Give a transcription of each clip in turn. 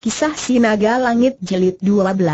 Kisah Sinaga Langit Jelit 12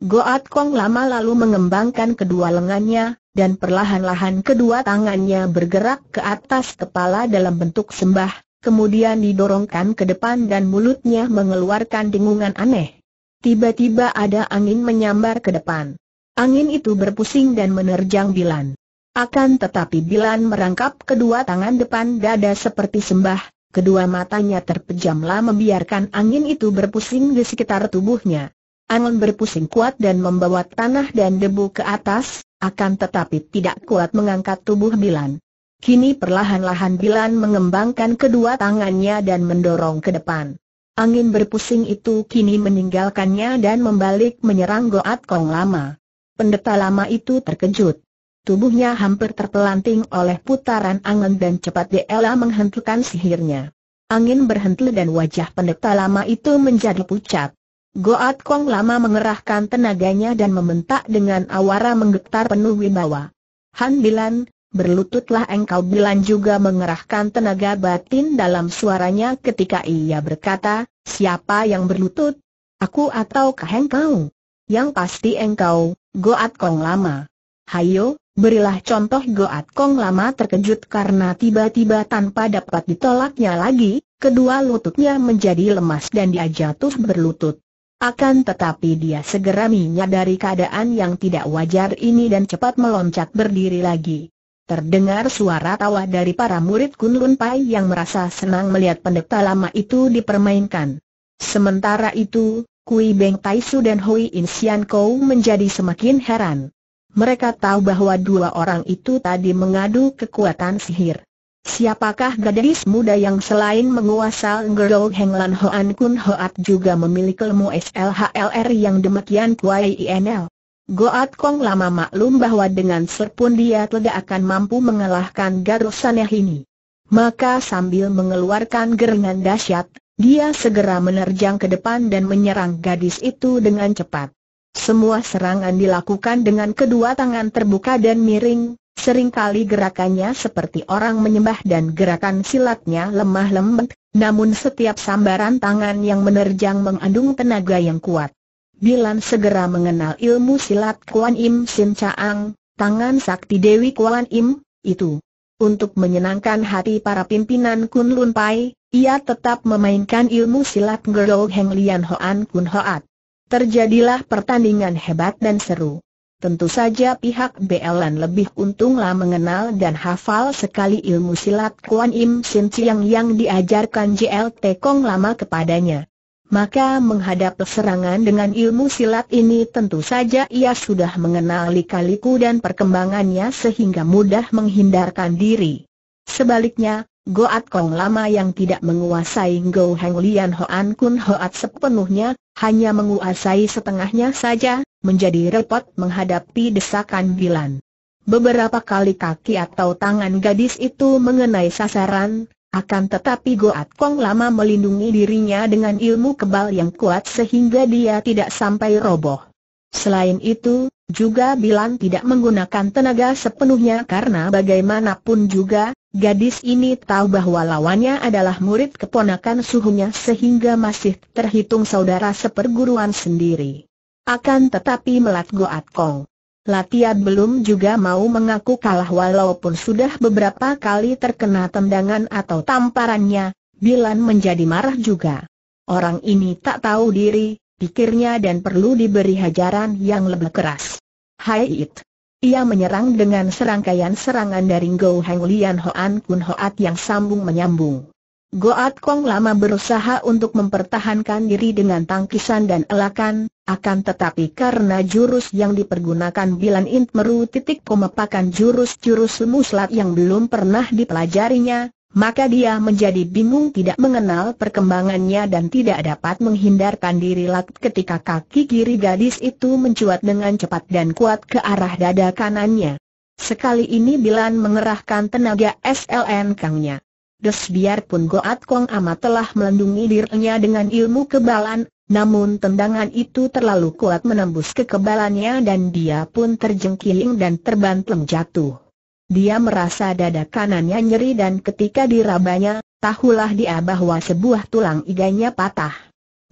Goat Kong lama lalu mengembangkan kedua lengannya, dan perlahan-lahan kedua tangannya bergerak ke atas kepala dalam bentuk sembah, kemudian didorongkan ke depan dan mulutnya mengeluarkan dengungan aneh. Tiba-tiba ada angin menyambar ke depan. Angin itu berpusing dan menerjang Bilan. Akan tetapi Bilan merangkap kedua tangan depan dada seperti sembah, Kedua matanya terpejamlah membiarkan angin itu berpusing di sekitar tubuhnya. Angin berpusing kuat dan membawa tanah dan debu ke atas, akan tetapi tidak kuat mengangkat tubuh Bilan. Kini perlahan-lahan Bilan mengembangkan kedua tangannya dan mendorong ke depan. Angin berpusing itu kini meninggalkannya dan membalik menyerang Goat Kong lama. Pendeta lama itu terkejut. Tubuhnya hampir terpelanting oleh putaran angin dan cepat Dela menghentikan sihirnya. Angin berhenti dan wajah pendeta lama itu menjadi pucat. Goat Kong lama mengerahkan tenaganya dan membentak dengan awara menggetar penuh wibawa. Han Bilan, berlututlah engkau Bilan juga mengerahkan tenaga batin dalam suaranya ketika ia berkata, siapa yang berlutut? Aku ataukah engkau? Yang pasti engkau, Goat Kong lama. Hayo, Berilah contoh Goat Kong lama terkejut karena tiba-tiba tanpa dapat ditolaknya lagi, kedua lututnya menjadi lemas dan dia jatuh berlutut. Akan tetapi dia segera menyadari keadaan yang tidak wajar ini dan cepat meloncat berdiri lagi. Terdengar suara tawa dari para murid Kunlun Pai yang merasa senang melihat pendeta lama itu dipermainkan. Sementara itu, Kui Beng Taisu dan Hui Insian Kou menjadi semakin heran mereka tahu bahwa dua orang itu tadi mengadu kekuatan sihir. Siapakah gadis muda yang selain menguasai Ngero Heng Lan Hoan Kun Hoat juga memiliki ilmu SLHLR yang demikian kuai INL? Goat Kong lama maklum bahwa dengan serpun dia tidak akan mampu mengalahkan Garusaneh ini. Maka sambil mengeluarkan gerengan dahsyat, dia segera menerjang ke depan dan menyerang gadis itu dengan cepat. Semua serangan dilakukan dengan kedua tangan terbuka dan miring, seringkali gerakannya seperti orang menyembah dan gerakan silatnya lemah lembut, namun setiap sambaran tangan yang menerjang mengandung tenaga yang kuat. Bilan segera mengenal ilmu silat Kuan Im Sin Chaang, tangan sakti Dewi Kuan Im, itu. Untuk menyenangkan hati para pimpinan Kun Lun Pai, ia tetap memainkan ilmu silat Gerou Heng Lian Hoan Kun Hoat. Terjadilah pertandingan hebat dan seru. Tentu saja pihak BLN lebih untunglah mengenal dan hafal sekali ilmu silat Kuan Im Sin Chiang yang diajarkan JLT Kong lama kepadanya. Maka menghadap serangan dengan ilmu silat ini tentu saja ia sudah mengenal lika-liku dan perkembangannya sehingga mudah menghindarkan diri. Sebaliknya, Goat Kong lama yang tidak menguasai Go Heng Lian Hoan Kun Hoat sepenuhnya, hanya menguasai setengahnya saja, menjadi repot menghadapi desakan Bilan. Beberapa kali kaki atau tangan gadis itu mengenai sasaran, akan tetapi Goat Kong lama melindungi dirinya dengan ilmu kebal yang kuat sehingga dia tidak sampai roboh. Selain itu, juga Bilan tidak menggunakan tenaga sepenuhnya karena bagaimanapun juga, Gadis ini tahu bahwa lawannya adalah murid keponakan suhunya sehingga masih terhitung saudara seperguruan sendiri. Akan tetapi Melat Goat Kong. Latiat belum juga mau mengaku kalah walaupun sudah beberapa kali terkena tendangan atau tamparannya, Bilan menjadi marah juga. Orang ini tak tahu diri, pikirnya dan perlu diberi hajaran yang lebih keras. Hai It. Ia menyerang dengan serangkaian serangan dari Go Hang Lian Hoan Kun Hoat yang sambung menyambung. Goat Kong lama berusaha untuk mempertahankan diri dengan tangkisan dan elakan, akan tetapi karena jurus yang dipergunakan Bilan Int Meru titik komepakan jurus-jurus muslat yang belum pernah dipelajarinya, maka dia menjadi bingung tidak mengenal perkembangannya dan tidak dapat menghindarkan diri lak ketika kaki kiri gadis itu mencuat dengan cepat dan kuat ke arah dada kanannya. Sekali ini Bilan mengerahkan tenaga SLN Kangnya. Des biarpun Goat Kong amat telah melindungi dirinya dengan ilmu kebalan, namun tendangan itu terlalu kuat menembus kekebalannya dan dia pun terjengking dan terbantem jatuh. Dia merasa dada kanannya nyeri dan ketika dirabanya, tahulah dia bahwa sebuah tulang iganya patah.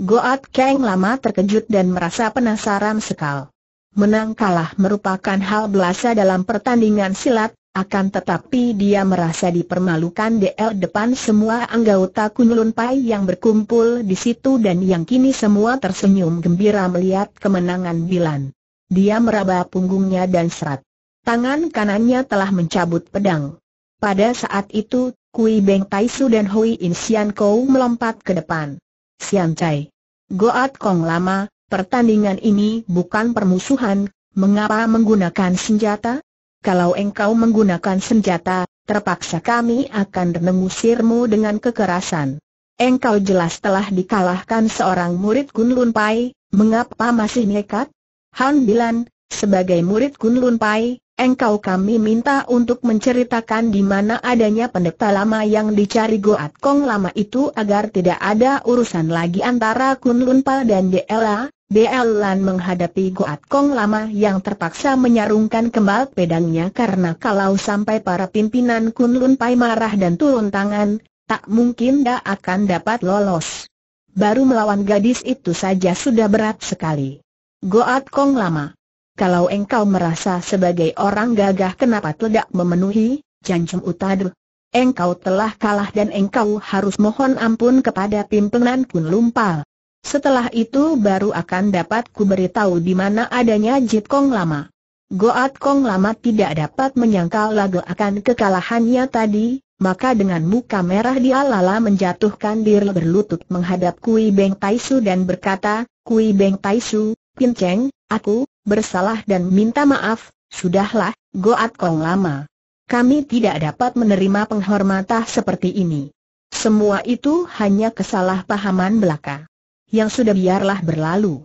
Goat Kang lama terkejut dan merasa penasaran sekal. Menang kalah merupakan hal biasa dalam pertandingan silat, akan tetapi dia merasa dipermalukan DL depan semua anggota Kunlun Pai yang berkumpul di situ dan yang kini semua tersenyum gembira melihat kemenangan Bilan. Dia meraba punggungnya dan serat. Tangan kanannya telah mencabut pedang. Pada saat itu, Kui Beng Taisu dan Hui In Sian Kou melompat ke depan. Sian Chai. Goat Kong lama, pertandingan ini bukan permusuhan, mengapa menggunakan senjata? Kalau engkau menggunakan senjata, terpaksa kami akan mengusirmu dengan kekerasan. Engkau jelas telah dikalahkan seorang murid Kun Lun Pai, mengapa masih nekat? Han Bilan, sebagai murid Kun Lun Pai, engkau kami minta untuk menceritakan di mana adanya pendeta lama yang dicari Goat Kong lama itu agar tidak ada urusan lagi antara Kun Lun Pal dan DLA. Lan menghadapi Goat Kong lama yang terpaksa menyarungkan kembali pedangnya karena kalau sampai para pimpinan Kun Lun marah dan turun tangan, tak mungkin dia akan dapat lolos. Baru melawan gadis itu saja sudah berat sekali. Goat Kong lama kalau engkau merasa sebagai orang gagah kenapa tidak memenuhi, Jancung Utadu? Engkau telah kalah dan engkau harus mohon ampun kepada pimpinan Kun Lumpal. Setelah itu baru akan dapat kuberitahu di mana adanya Jit Kong Lama. Goat Kong Lama tidak dapat menyangkal lagu akan kekalahannya tadi, maka dengan muka merah dia lala menjatuhkan diri berlutut menghadap Kui Beng Taisu dan berkata, Kui Beng Taisu, Cheng, aku, bersalah dan minta maaf, sudahlah, Goat Kong lama. Kami tidak dapat menerima penghormatan seperti ini. Semua itu hanya kesalahpahaman belaka. Yang sudah biarlah berlalu.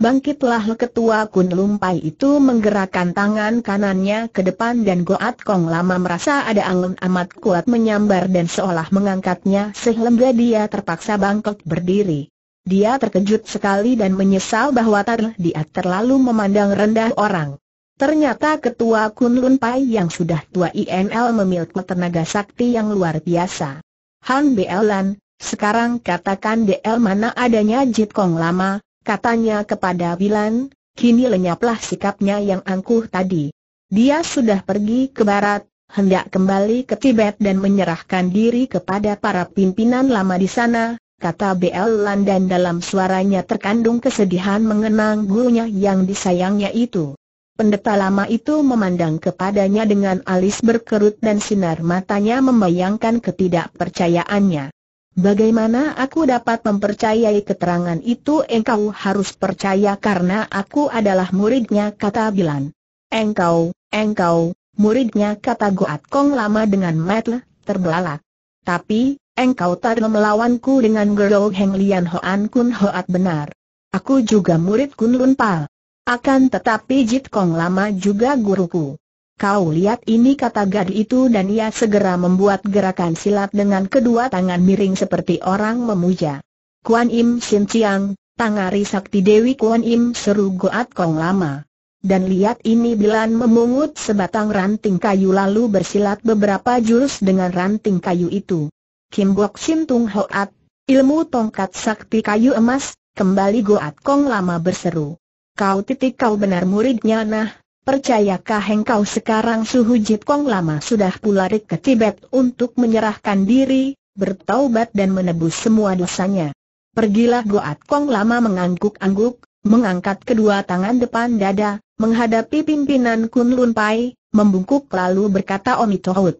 Bangkitlah ketua Kun Lumpai itu menggerakkan tangan kanannya ke depan dan Goat Kong lama merasa ada angin amat kuat menyambar dan seolah mengangkatnya sehingga dia terpaksa bangkok berdiri. Dia terkejut sekali dan menyesal bahwa ter dia terlalu memandang rendah orang. Ternyata ketua Kunlun Pai yang sudah tua INL memiliki tenaga sakti yang luar biasa. Han Belan, sekarang katakan DL mana adanya Jit Kong lama, katanya kepada Wilan, kini lenyaplah sikapnya yang angkuh tadi. Dia sudah pergi ke barat, hendak kembali ke Tibet dan menyerahkan diri kepada para pimpinan lama di sana, kata BL Landan dalam suaranya terkandung kesedihan mengenang gurunya yang disayangnya itu. Pendeta lama itu memandang kepadanya dengan alis berkerut dan sinar matanya membayangkan ketidakpercayaannya. Bagaimana aku dapat mempercayai keterangan itu engkau harus percaya karena aku adalah muridnya kata Bilan. Engkau, engkau, muridnya kata Goat Kong lama dengan metel, terbelalak. Tapi, Engkau tadi melawanku dengan Gerou Heng Lian Hoan Kun Hoat benar. Aku juga murid Kun Lun Pal. Akan tetapi Jit Kong lama juga guruku. Kau lihat ini kata gadis itu dan ia segera membuat gerakan silat dengan kedua tangan miring seperti orang memuja. Kuan Im Sin Chiang, Tangari Sakti Dewi Kuan Im seru Goat Kong lama. Dan lihat ini Bilan memungut sebatang ranting kayu lalu bersilat beberapa jurus dengan ranting kayu itu. Kim Bok Sim Tung Hoat, ilmu tongkat sakti kayu emas, kembali Goat Kong lama berseru. Kau titik kau benar muridnya nah, percayakah engkau sekarang suhu Jit Kong lama sudah pularik ke Tibet untuk menyerahkan diri, bertaubat dan menebus semua dosanya. Pergilah Goat Kong lama mengangguk-angguk, mengangkat kedua tangan depan dada, menghadapi pimpinan Kun Lun Pai, membungkuk lalu berkata Omi Tohut.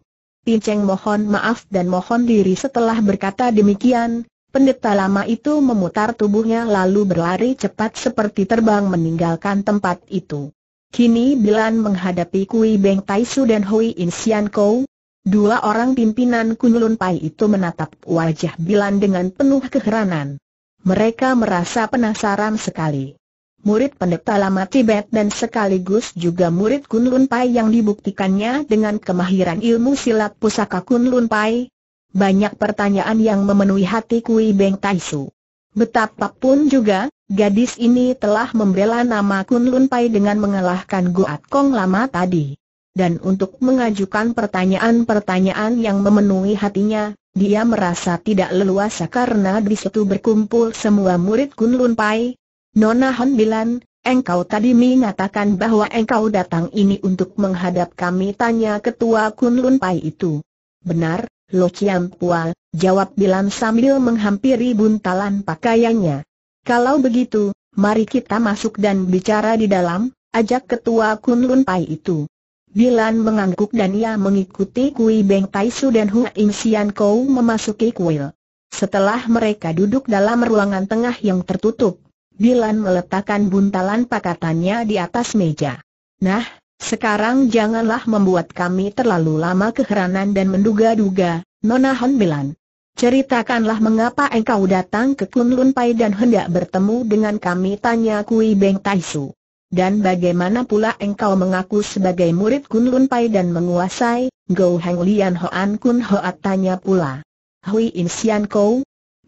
Ti Cheng mohon maaf dan mohon diri setelah berkata demikian, pendeta lama itu memutar tubuhnya lalu berlari cepat seperti terbang meninggalkan tempat itu. Kini Bilan menghadapi Kui Beng Tai Su dan Hui In Sian Kou, dua orang pimpinan Kunlun Pai itu menatap wajah Bilan dengan penuh keheranan. Mereka merasa penasaran sekali murid pendeta lama Tibet dan sekaligus juga murid Kunlun Pai yang dibuktikannya dengan kemahiran ilmu silat pusaka Kunlun Pai. Banyak pertanyaan yang memenuhi hati Kui Beng Taisu. Betapapun juga, Gadis ini telah membela nama Kun Lun Pai dengan mengalahkan Goat Kong lama tadi. Dan untuk mengajukan pertanyaan-pertanyaan yang memenuhi hatinya, dia merasa tidak leluasa karena di situ berkumpul semua murid Kun Lun Pai, Nona Hon Bilan, engkau tadi mengatakan bahwa engkau datang ini untuk menghadap kami tanya ketua Kunlun Pai itu. Benar, Lo Chiam Pual, jawab Bilan sambil menghampiri buntalan pakaiannya. Kalau begitu, mari kita masuk dan bicara di dalam, ajak ketua Kunlun Pai itu. Bilan mengangguk dan ia mengikuti Kui Beng Tai Su dan Hu In Sian Kou memasuki kuil. Setelah mereka duduk dalam ruangan tengah yang tertutup, Dilan meletakkan buntalan pakatannya di atas meja. Nah, sekarang janganlah membuat kami terlalu lama keheranan dan menduga-duga, Nona Hon Bilan. Ceritakanlah mengapa engkau datang ke Kunlun Pai dan hendak bertemu dengan kami tanya Kui Beng Taisu. Dan bagaimana pula engkau mengaku sebagai murid Kunlun Pai dan menguasai, Go Heng Lian Hoan Kun Hoat tanya pula. Hui Insian Kou?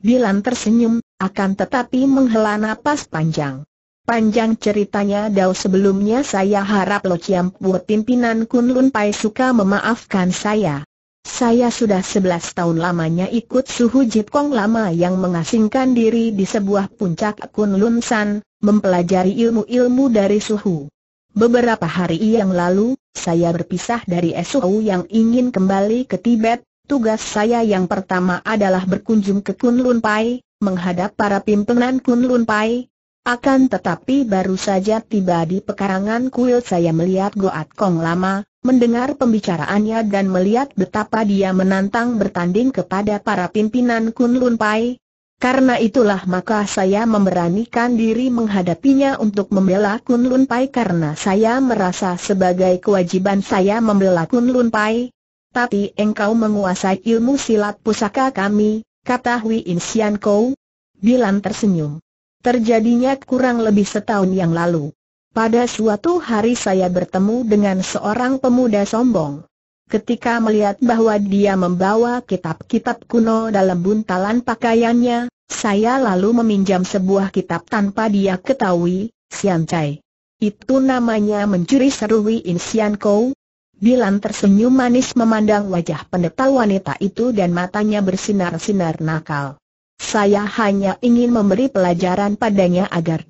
Bilan tersenyum, akan tetapi menghela napas panjang. Panjang ceritanya Dao sebelumnya saya harap Lo Chiam buat pimpinan Kunlun Pai suka memaafkan saya. Saya sudah 11 tahun lamanya ikut suhu Jip Kong lama yang mengasingkan diri di sebuah puncak Kunlun San, mempelajari ilmu-ilmu dari suhu. Beberapa hari yang lalu, saya berpisah dari SU yang ingin kembali ke Tibet, tugas saya yang pertama adalah berkunjung ke Kunlun Pai, menghadap para pimpinan Kunlun Pai. Akan tetapi baru saja tiba di pekarangan kuil saya melihat Goat Kong lama, mendengar pembicaraannya dan melihat betapa dia menantang bertanding kepada para pimpinan Kunlun Pai. Karena itulah maka saya memberanikan diri menghadapinya untuk membela Kunlun Pai karena saya merasa sebagai kewajiban saya membela Kunlun Pai. Tapi engkau menguasai ilmu silat pusaka kami, kata Hui In Kou. Bilan tersenyum. Terjadinya kurang lebih setahun yang lalu. Pada suatu hari saya bertemu dengan seorang pemuda sombong. Ketika melihat bahwa dia membawa kitab-kitab kuno dalam buntalan pakaiannya, saya lalu meminjam sebuah kitab tanpa dia ketahui, Sian Cai. Itu namanya mencuri seru Wi In Sian Kou, Dilan tersenyum manis memandang wajah pendeta wanita itu dan matanya bersinar-sinar nakal. Saya hanya ingin memberi pelajaran padanya agar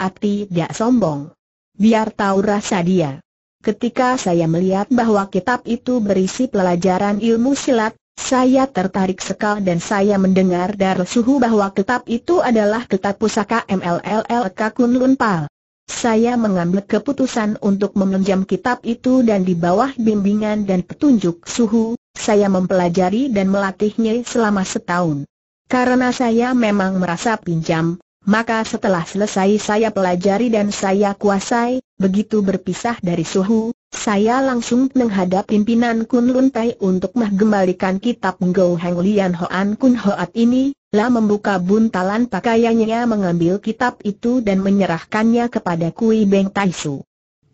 Ati tidak sombong. Biar tahu rasa dia. Ketika saya melihat bahwa kitab itu berisi pelajaran ilmu silat, saya tertarik sekali dan saya mendengar dari suhu bahwa kitab itu adalah kitab pusaka MLLL Kakun Lunpal saya mengambil keputusan untuk meminjam kitab itu dan di bawah bimbingan dan petunjuk suhu, saya mempelajari dan melatihnya selama setahun. Karena saya memang merasa pinjam, maka setelah selesai saya pelajari dan saya kuasai, begitu berpisah dari suhu, saya langsung menghadap pimpinan Kun Lun Tai untuk menggembalikan kitab Ngou Hang Lian Hoan Kun Hoat ini, lah membuka buntalan pakaiannya mengambil kitab itu dan menyerahkannya kepada Kui Beng Tai Su.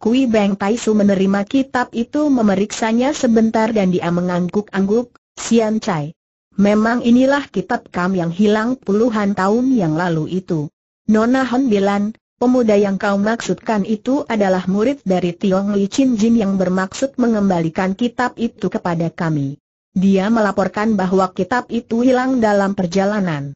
Kui Beng Tai Su menerima kitab itu memeriksanya sebentar dan dia mengangguk-angguk, Sian Chai, Memang inilah kitab Kam yang hilang puluhan tahun yang lalu itu. Nona Hon bilan, pemuda yang kau maksudkan itu adalah murid dari Tiong Li Chin Jin yang bermaksud mengembalikan kitab itu kepada kami. Dia melaporkan bahwa kitab itu hilang dalam perjalanan.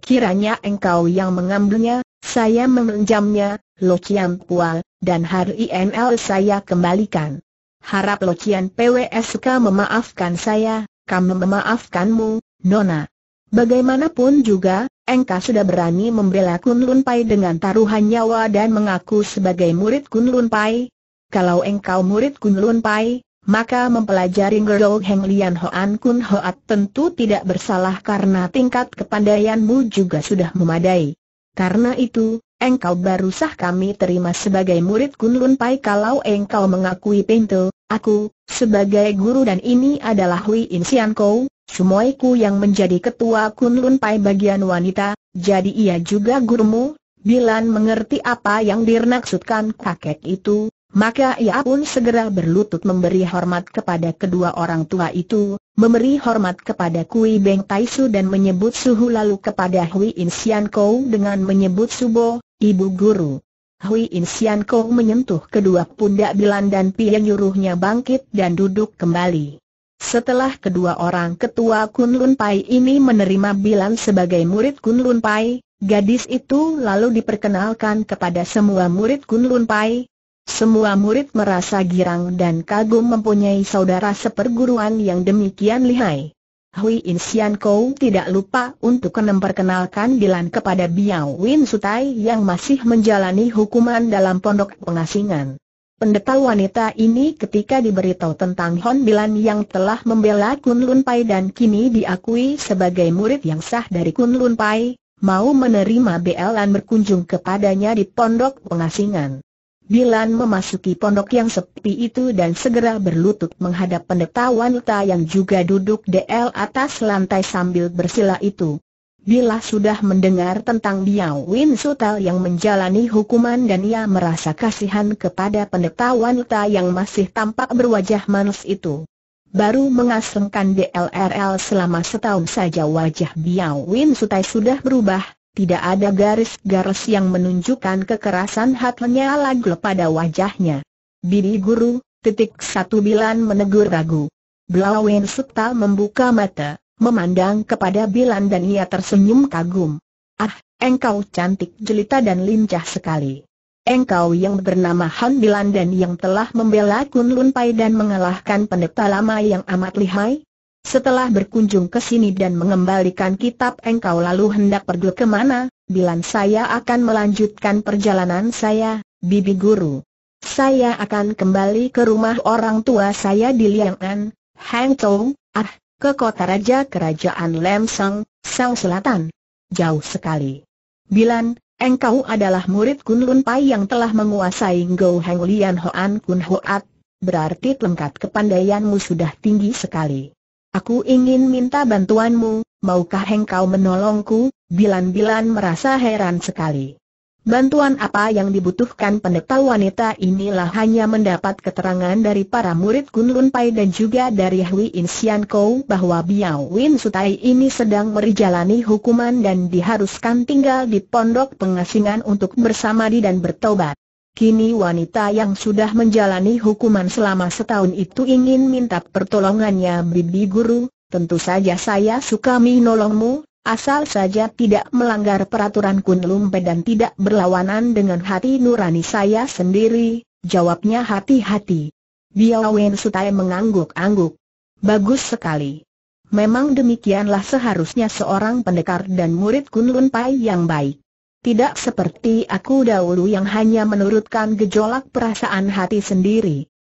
Kiranya engkau yang mengambilnya, saya meminjamnya, Lo Chian Pual, dan hari INL saya kembalikan. Harap Lo Chian PWS suka memaafkan saya, kami memaafkanmu, Nona. Bagaimanapun juga, Engkau sudah berani membela Kun Lun Pai dengan taruhan nyawa dan mengaku sebagai murid Kun Lun Pai. Kalau engkau murid Kun Lun Pai, maka mempelajari Ngerdou Heng Lian Hoan Kun Hoat tentu tidak bersalah karena tingkat kepandaianmu juga sudah memadai. Karena itu, engkau baru sah kami terima sebagai murid Kun Lun Pai kalau engkau mengakui pintu, Aku, sebagai guru dan ini adalah Hui In Sian Kou, sumoiku yang menjadi ketua Kunlun Pai bagian wanita, jadi ia juga gurumu, Bilan mengerti apa yang dirnaksudkan kakek itu, maka ia pun segera berlutut memberi hormat kepada kedua orang tua itu, memberi hormat kepada Kui Beng Taisu dan menyebut Suhu lalu kepada Hui In Sian Kou dengan menyebut Subo, ibu guru. Hui In Kong menyentuh kedua pundak Bilan dan Pian nyuruhnya bangkit dan duduk kembali. Setelah kedua orang ketua Kun Lun Pai ini menerima Bilan sebagai murid Kun Lun Pai, gadis itu lalu diperkenalkan kepada semua murid Kun Lun Pai. Semua murid merasa girang dan kagum mempunyai saudara seperguruan yang demikian lihai. Hui Insian Kou tidak lupa untuk memperkenalkan Dilan kepada Biao Win Sutai yang masih menjalani hukuman dalam pondok pengasingan. Pendeta wanita ini ketika diberitahu tentang Hon Dilan yang telah membela Kun Lun Pai dan kini diakui sebagai murid yang sah dari Kun Lun Pai, mau menerima belan berkunjung kepadanya di pondok pengasingan. Bilan memasuki pondok yang sepi itu dan segera berlutut menghadap pendeta wanita yang juga duduk DL atas lantai sambil bersila itu. Bila sudah mendengar tentang Biao Win Sutal yang menjalani hukuman dan ia merasa kasihan kepada pendeta wanita yang masih tampak berwajah manis itu. Baru mengasengkan DLRL selama setahun saja wajah Biao Win Sutai sudah berubah, tidak ada garis-garis yang menunjukkan kekerasan hatinya lagi pada wajahnya. Bidi guru, titik satu Bilan menegur ragu. Blawen Sukta membuka mata, memandang kepada Bilan dan ia tersenyum kagum. Ah, engkau cantik jelita dan lincah sekali. Engkau yang bernama Han Bilan dan yang telah membela Kun Lun Pai dan mengalahkan pendeta lama yang amat lihai, setelah berkunjung ke sini dan mengembalikan kitab engkau lalu hendak pergi ke mana? Bilang saya akan melanjutkan perjalanan saya, bibi guru. Saya akan kembali ke rumah orang tua saya di Liangan, Hangzhou, ah, ke kota raja kerajaan Lem Sang, Selatan. Jauh sekali. Bilan, engkau adalah murid Kun Lun Pai yang telah menguasai Ngou Hang Lian Hoan Kun Hoat, berarti lengkat kepandaianmu sudah tinggi sekali. Aku ingin minta bantuanmu, maukah engkau menolongku? Bilan-bilan merasa heran sekali. Bantuan apa yang dibutuhkan pendeta wanita inilah hanya mendapat keterangan dari para murid Kun Pai dan juga dari Hui In Sian Kou bahwa Biao Win Sutai ini sedang merijalani hukuman dan diharuskan tinggal di pondok pengasingan untuk bersamadi dan bertobat. Kini wanita yang sudah menjalani hukuman selama setahun itu ingin minta pertolongannya Bibi Guru, tentu saja saya suka menolongmu, asal saja tidak melanggar peraturan Kunlumpe dan tidak berlawanan dengan hati nurani saya sendiri, jawabnya hati-hati. Biawen Sutai mengangguk-angguk. Bagus sekali. Memang demikianlah seharusnya seorang pendekar dan murid Kunlun Pai yang baik tidak seperti aku dahulu yang hanya menurutkan gejolak perasaan hati sendiri.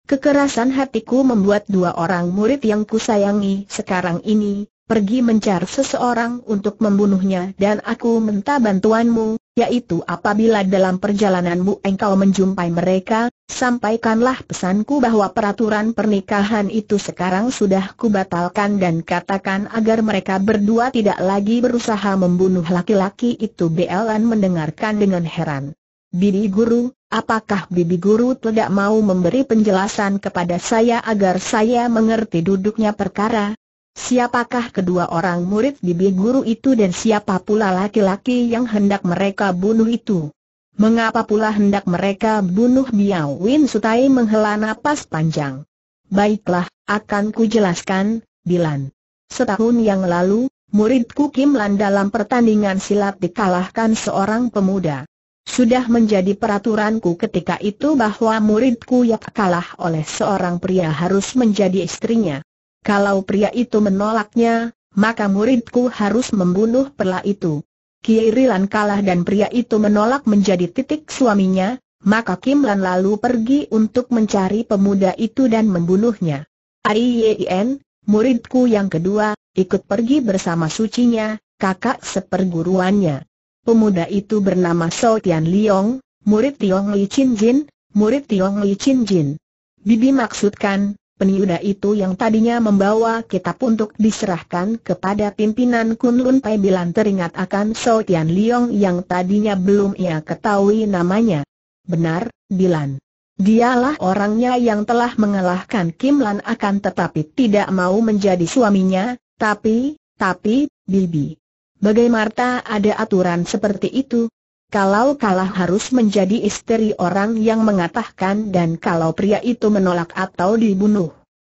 Kekerasan hatiku membuat dua orang murid yang kusayangi sekarang ini, pergi mencari seseorang untuk membunuhnya dan aku minta bantuanmu, yaitu apabila dalam perjalananmu engkau menjumpai mereka, sampaikanlah pesanku bahwa peraturan pernikahan itu sekarang sudah kubatalkan dan katakan agar mereka berdua tidak lagi berusaha membunuh laki-laki itu Belan mendengarkan dengan heran. Bibi Guru, apakah Bibi Guru tidak mau memberi penjelasan kepada saya agar saya mengerti duduknya perkara? Siapakah kedua orang murid bibi guru itu dan siapa pula laki-laki yang hendak mereka bunuh itu? Mengapa pula hendak mereka bunuh Biao Win Sutai menghela nafas panjang? Baiklah, akan ku jelaskan, bilan. Setahun yang lalu, muridku Kim Lan dalam pertandingan silat dikalahkan seorang pemuda. Sudah menjadi peraturanku ketika itu bahwa muridku yang kalah oleh seorang pria harus menjadi istrinya. Kalau pria itu menolaknya, maka muridku harus membunuh perla itu. Kiai Rilan kalah dan pria itu menolak menjadi titik suaminya, maka Kimlan lalu pergi untuk mencari pemuda itu dan membunuhnya. Aiyen, muridku yang kedua, ikut pergi bersama sucinya, kakak seperguruannya. Pemuda itu bernama Shou Tian Liong, murid Tiong Li Chin Jin, murid Tiong Li Chin Jin. Bibi maksudkan, Peniuda itu yang tadinya membawa kitab untuk diserahkan kepada pimpinan Kunlun Pai Bilan teringat akan So Tian Liong yang tadinya belum ia ketahui namanya. Benar, Bilan. Dialah orangnya yang telah mengalahkan Kim Lan akan tetapi tidak mau menjadi suaminya, tapi, tapi, Bibi. Bagaimana ada aturan seperti itu? Kalau kalah harus menjadi istri orang yang mengatakan dan kalau pria itu menolak atau dibunuh.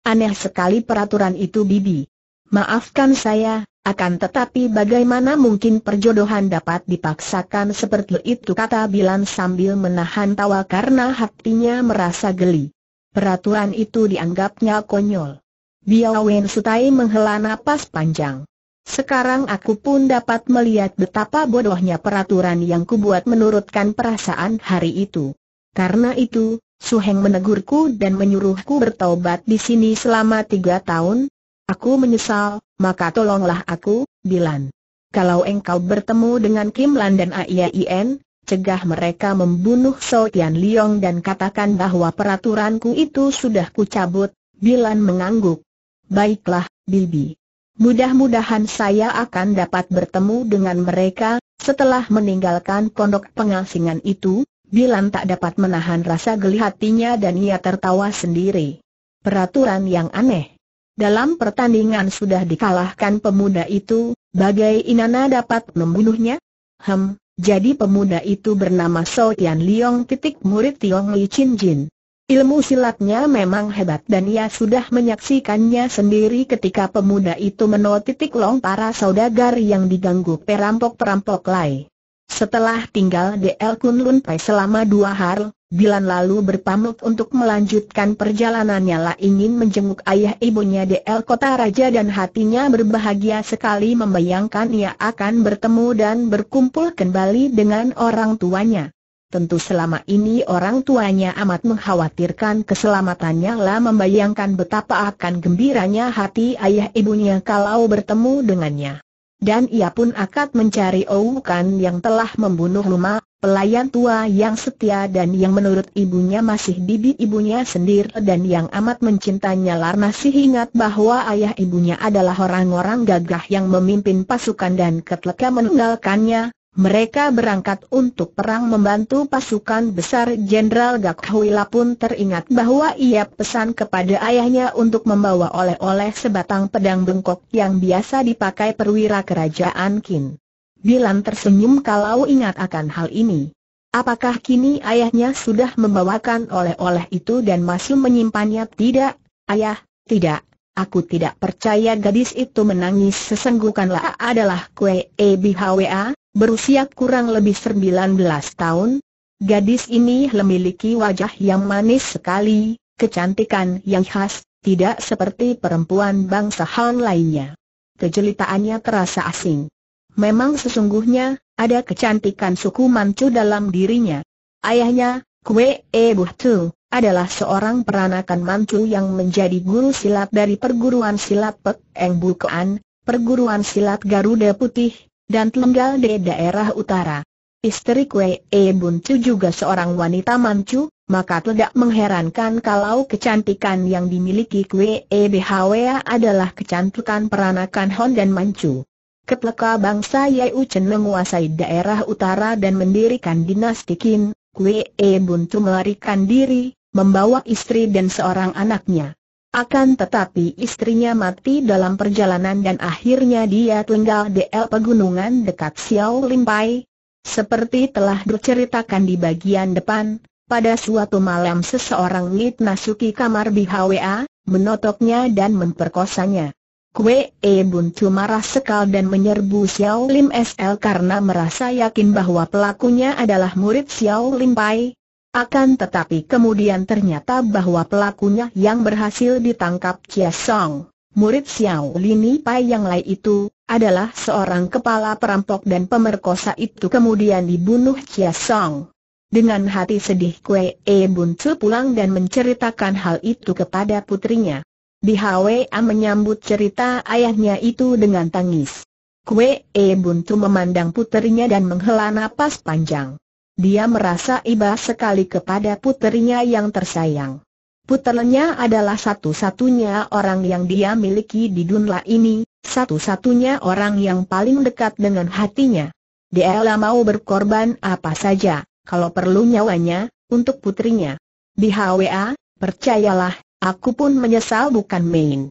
Aneh sekali peraturan itu Bibi. Maafkan saya, akan tetapi bagaimana mungkin perjodohan dapat dipaksakan seperti itu kata Bilan sambil menahan tawa karena hatinya merasa geli. Peraturan itu dianggapnya konyol. Biawen Sutai menghela napas panjang. Sekarang aku pun dapat melihat betapa bodohnya peraturan yang kubuat menurutkan perasaan hari itu. Karena itu, Su Heng menegurku dan menyuruhku bertobat di sini selama tiga tahun. Aku menyesal, maka tolonglah aku, Bilan. Kalau engkau bertemu dengan Kim Lan dan AIAIN, cegah mereka membunuh So Tian Liong dan katakan bahwa peraturanku itu sudah kucabut, Bilan mengangguk. Baiklah, Bibi. Mudah-mudahan saya akan dapat bertemu dengan mereka, setelah meninggalkan pondok pengasingan itu, Bilan tak dapat menahan rasa geli hatinya dan ia tertawa sendiri. Peraturan yang aneh. Dalam pertandingan sudah dikalahkan pemuda itu, bagai Inana dapat membunuhnya? Hem, jadi pemuda itu bernama So Tian Liong titik murid Tiong Li Chin Jin. Ilmu silatnya memang hebat dan ia sudah menyaksikannya sendiri ketika pemuda itu menol titik long para saudagar yang diganggu perampok-perampok lain. Setelah tinggal di El Kunlun Pai selama dua hari, Bilan lalu berpamut untuk melanjutkan perjalanannya lah ingin menjenguk ayah ibunya di El Kota Raja dan hatinya berbahagia sekali membayangkan ia akan bertemu dan berkumpul kembali dengan orang tuanya. Tentu selama ini orang tuanya amat mengkhawatirkan keselamatannya lah membayangkan betapa akan gembiranya hati ayah ibunya kalau bertemu dengannya. Dan ia pun akan mencari Oukan yang telah membunuh Luma, pelayan tua yang setia dan yang menurut ibunya masih bibi ibunya sendiri dan yang amat mencintainya Larna sih ingat bahwa ayah ibunya adalah orang-orang gagah yang memimpin pasukan dan ketika meninggalkannya, mereka berangkat untuk perang membantu pasukan besar Jenderal Gak pun teringat bahwa ia pesan kepada ayahnya untuk membawa oleh-oleh sebatang pedang bengkok yang biasa dipakai perwira kerajaan Qin. Bilan tersenyum kalau ingat akan hal ini. Apakah kini ayahnya sudah membawakan oleh-oleh itu dan masih menyimpannya? Tidak, ayah, tidak. Aku tidak percaya gadis itu menangis sesenggukanlah adalah kue EBHWA, berusia kurang lebih 19 tahun. Gadis ini memiliki wajah yang manis sekali, kecantikan yang khas, tidak seperti perempuan bangsa Han lainnya. Kejelitaannya terasa asing. Memang sesungguhnya, ada kecantikan suku Manchu dalam dirinya. Ayahnya, Kue E Buhtu, adalah seorang peranakan Manchu yang menjadi guru silat dari perguruan silat Pek Eng Bukoan, perguruan silat Garuda Putih, dan Telenggal di daerah utara. Istri Kwe E Buncu juga seorang wanita mancu, maka tidak mengherankan kalau kecantikan yang dimiliki Kwe E adalah kecantikan peranakan Hon dan Mancu. Ketika bangsa Yaiu Chen menguasai daerah utara dan mendirikan dinasti Qin, Kwe E Buncu melarikan diri, membawa istri dan seorang anaknya. Akan tetapi istrinya mati dalam perjalanan dan akhirnya dia tinggal di El Pegunungan dekat Xiao Limpai. Seperti telah diceritakan di bagian depan, pada suatu malam seseorang Ngit Nasuki kamar BHWA, menotoknya dan memperkosanya. Kue E Bun Chu marah sekal dan menyerbu Xiao Lim SL karena merasa yakin bahwa pelakunya adalah murid Xiao Lim Pai. Akan tetapi kemudian ternyata bahwa pelakunya yang berhasil ditangkap Chia Song, murid Xiao Lini Pai yang lain itu, adalah seorang kepala perampok dan pemerkosa itu kemudian dibunuh Chia Song. Dengan hati sedih Kue E Bun Tzu pulang dan menceritakan hal itu kepada putrinya. Di Hwa e menyambut cerita ayahnya itu dengan tangis. Kue E Bun Tzu memandang putrinya dan menghela napas panjang. Dia merasa iba sekali kepada puterinya yang tersayang. Puternya adalah satu-satunya orang yang dia miliki di dunia ini, satu-satunya orang yang paling dekat dengan hatinya. Dia mau berkorban apa saja, kalau perlu nyawanya, untuk putrinya. Di HWA, percayalah, aku pun menyesal bukan main.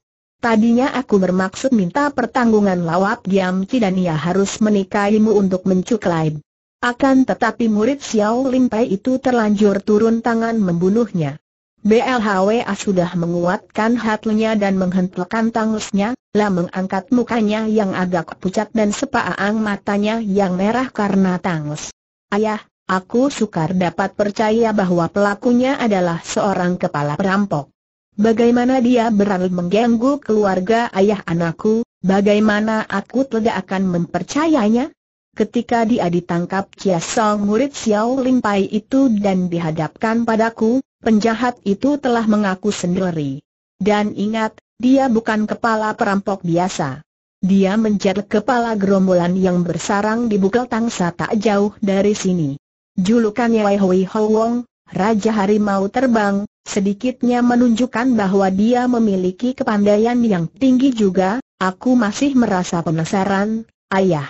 Tadinya aku bermaksud minta pertanggungan lawap diam tidak ia harus menikahimu untuk mencuklaib. Akan tetapi murid Xiao Lim Pai itu terlanjur turun tangan membunuhnya. BLHWA sudah menguatkan hatinya dan menghentakkan tangisnya, lalu mengangkat mukanya yang agak pucat dan sepaang matanya yang merah karena tangis. Ayah, aku sukar dapat percaya bahwa pelakunya adalah seorang kepala perampok. Bagaimana dia berani mengganggu keluarga ayah anakku, bagaimana aku tidak akan mempercayainya? Ketika dia ditangkap Chia Song murid Xiao Ling Pai itu dan dihadapkan padaku, penjahat itu telah mengaku sendiri. Dan ingat, dia bukan kepala perampok biasa. Dia menjadi kepala gerombolan yang bersarang di Bukal Tangsa tak jauh dari sini. Julukannya Wei Hui Ho Wong, Raja Harimau Terbang, sedikitnya menunjukkan bahwa dia memiliki kepandaian yang tinggi juga, aku masih merasa penasaran, ayah.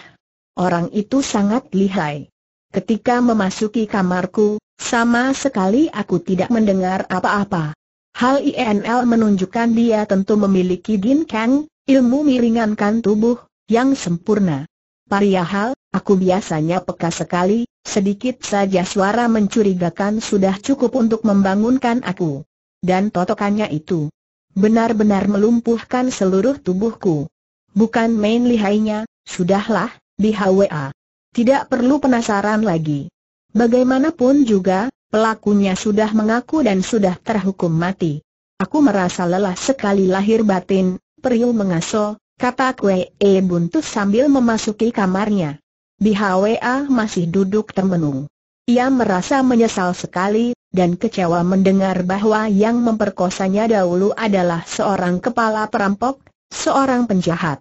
Orang itu sangat lihai. Ketika memasuki kamarku, sama sekali aku tidak mendengar apa-apa. Hal INL menunjukkan dia tentu memiliki Gin Kang, ilmu miringankan tubuh, yang sempurna. Pariahal, aku biasanya peka sekali, sedikit saja suara mencurigakan sudah cukup untuk membangunkan aku. Dan totokannya itu benar-benar melumpuhkan seluruh tubuhku. Bukan main lihainya, sudahlah, di HWA. Tidak perlu penasaran lagi. Bagaimanapun juga, pelakunya sudah mengaku dan sudah terhukum mati. Aku merasa lelah sekali lahir batin, Priul mengaso, kata Kwe E Buntus sambil memasuki kamarnya. Di HWA masih duduk termenung. Ia merasa menyesal sekali, dan kecewa mendengar bahwa yang memperkosanya dahulu adalah seorang kepala perampok, seorang penjahat.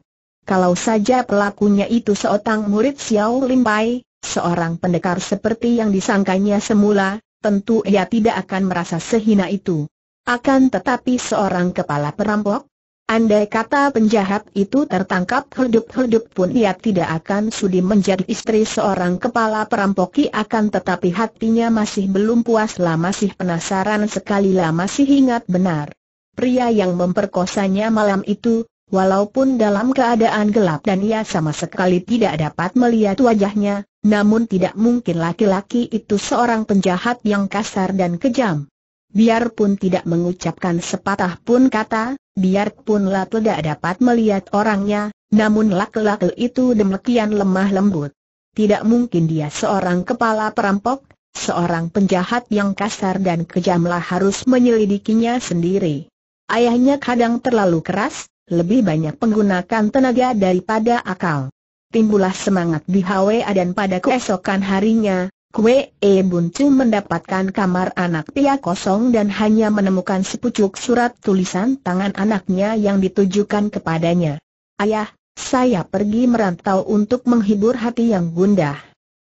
Kalau saja pelakunya itu seorang murid Xiao Lim Pai, seorang pendekar seperti yang disangkanya semula, tentu ia tidak akan merasa sehina itu. Akan tetapi seorang kepala perampok? Andai kata penjahat itu tertangkap hidup-hidup pun ia tidak akan sudi menjadi istri seorang kepala perampoki akan tetapi hatinya masih belum puas lah masih penasaran sekali lah masih ingat benar. Pria yang memperkosanya malam itu, Walaupun dalam keadaan gelap dan ia sama sekali tidak dapat melihat wajahnya, namun tidak mungkin laki-laki itu seorang penjahat yang kasar dan kejam. Biarpun tidak mengucapkan sepatah pun kata, biarpun Lat tidak dapat melihat orangnya, namun laki-laki itu demikian lemah lembut. Tidak mungkin dia seorang kepala perampok, seorang penjahat yang kasar dan kejamlah harus menyelidikinya sendiri. Ayahnya kadang terlalu keras, lebih banyak menggunakan tenaga daripada akal. Timbullah semangat di HWA dan pada keesokan harinya, Kue E Buncu mendapatkan kamar anak pia kosong dan hanya menemukan sepucuk surat tulisan tangan anaknya yang ditujukan kepadanya. Ayah, saya pergi merantau untuk menghibur hati yang gundah.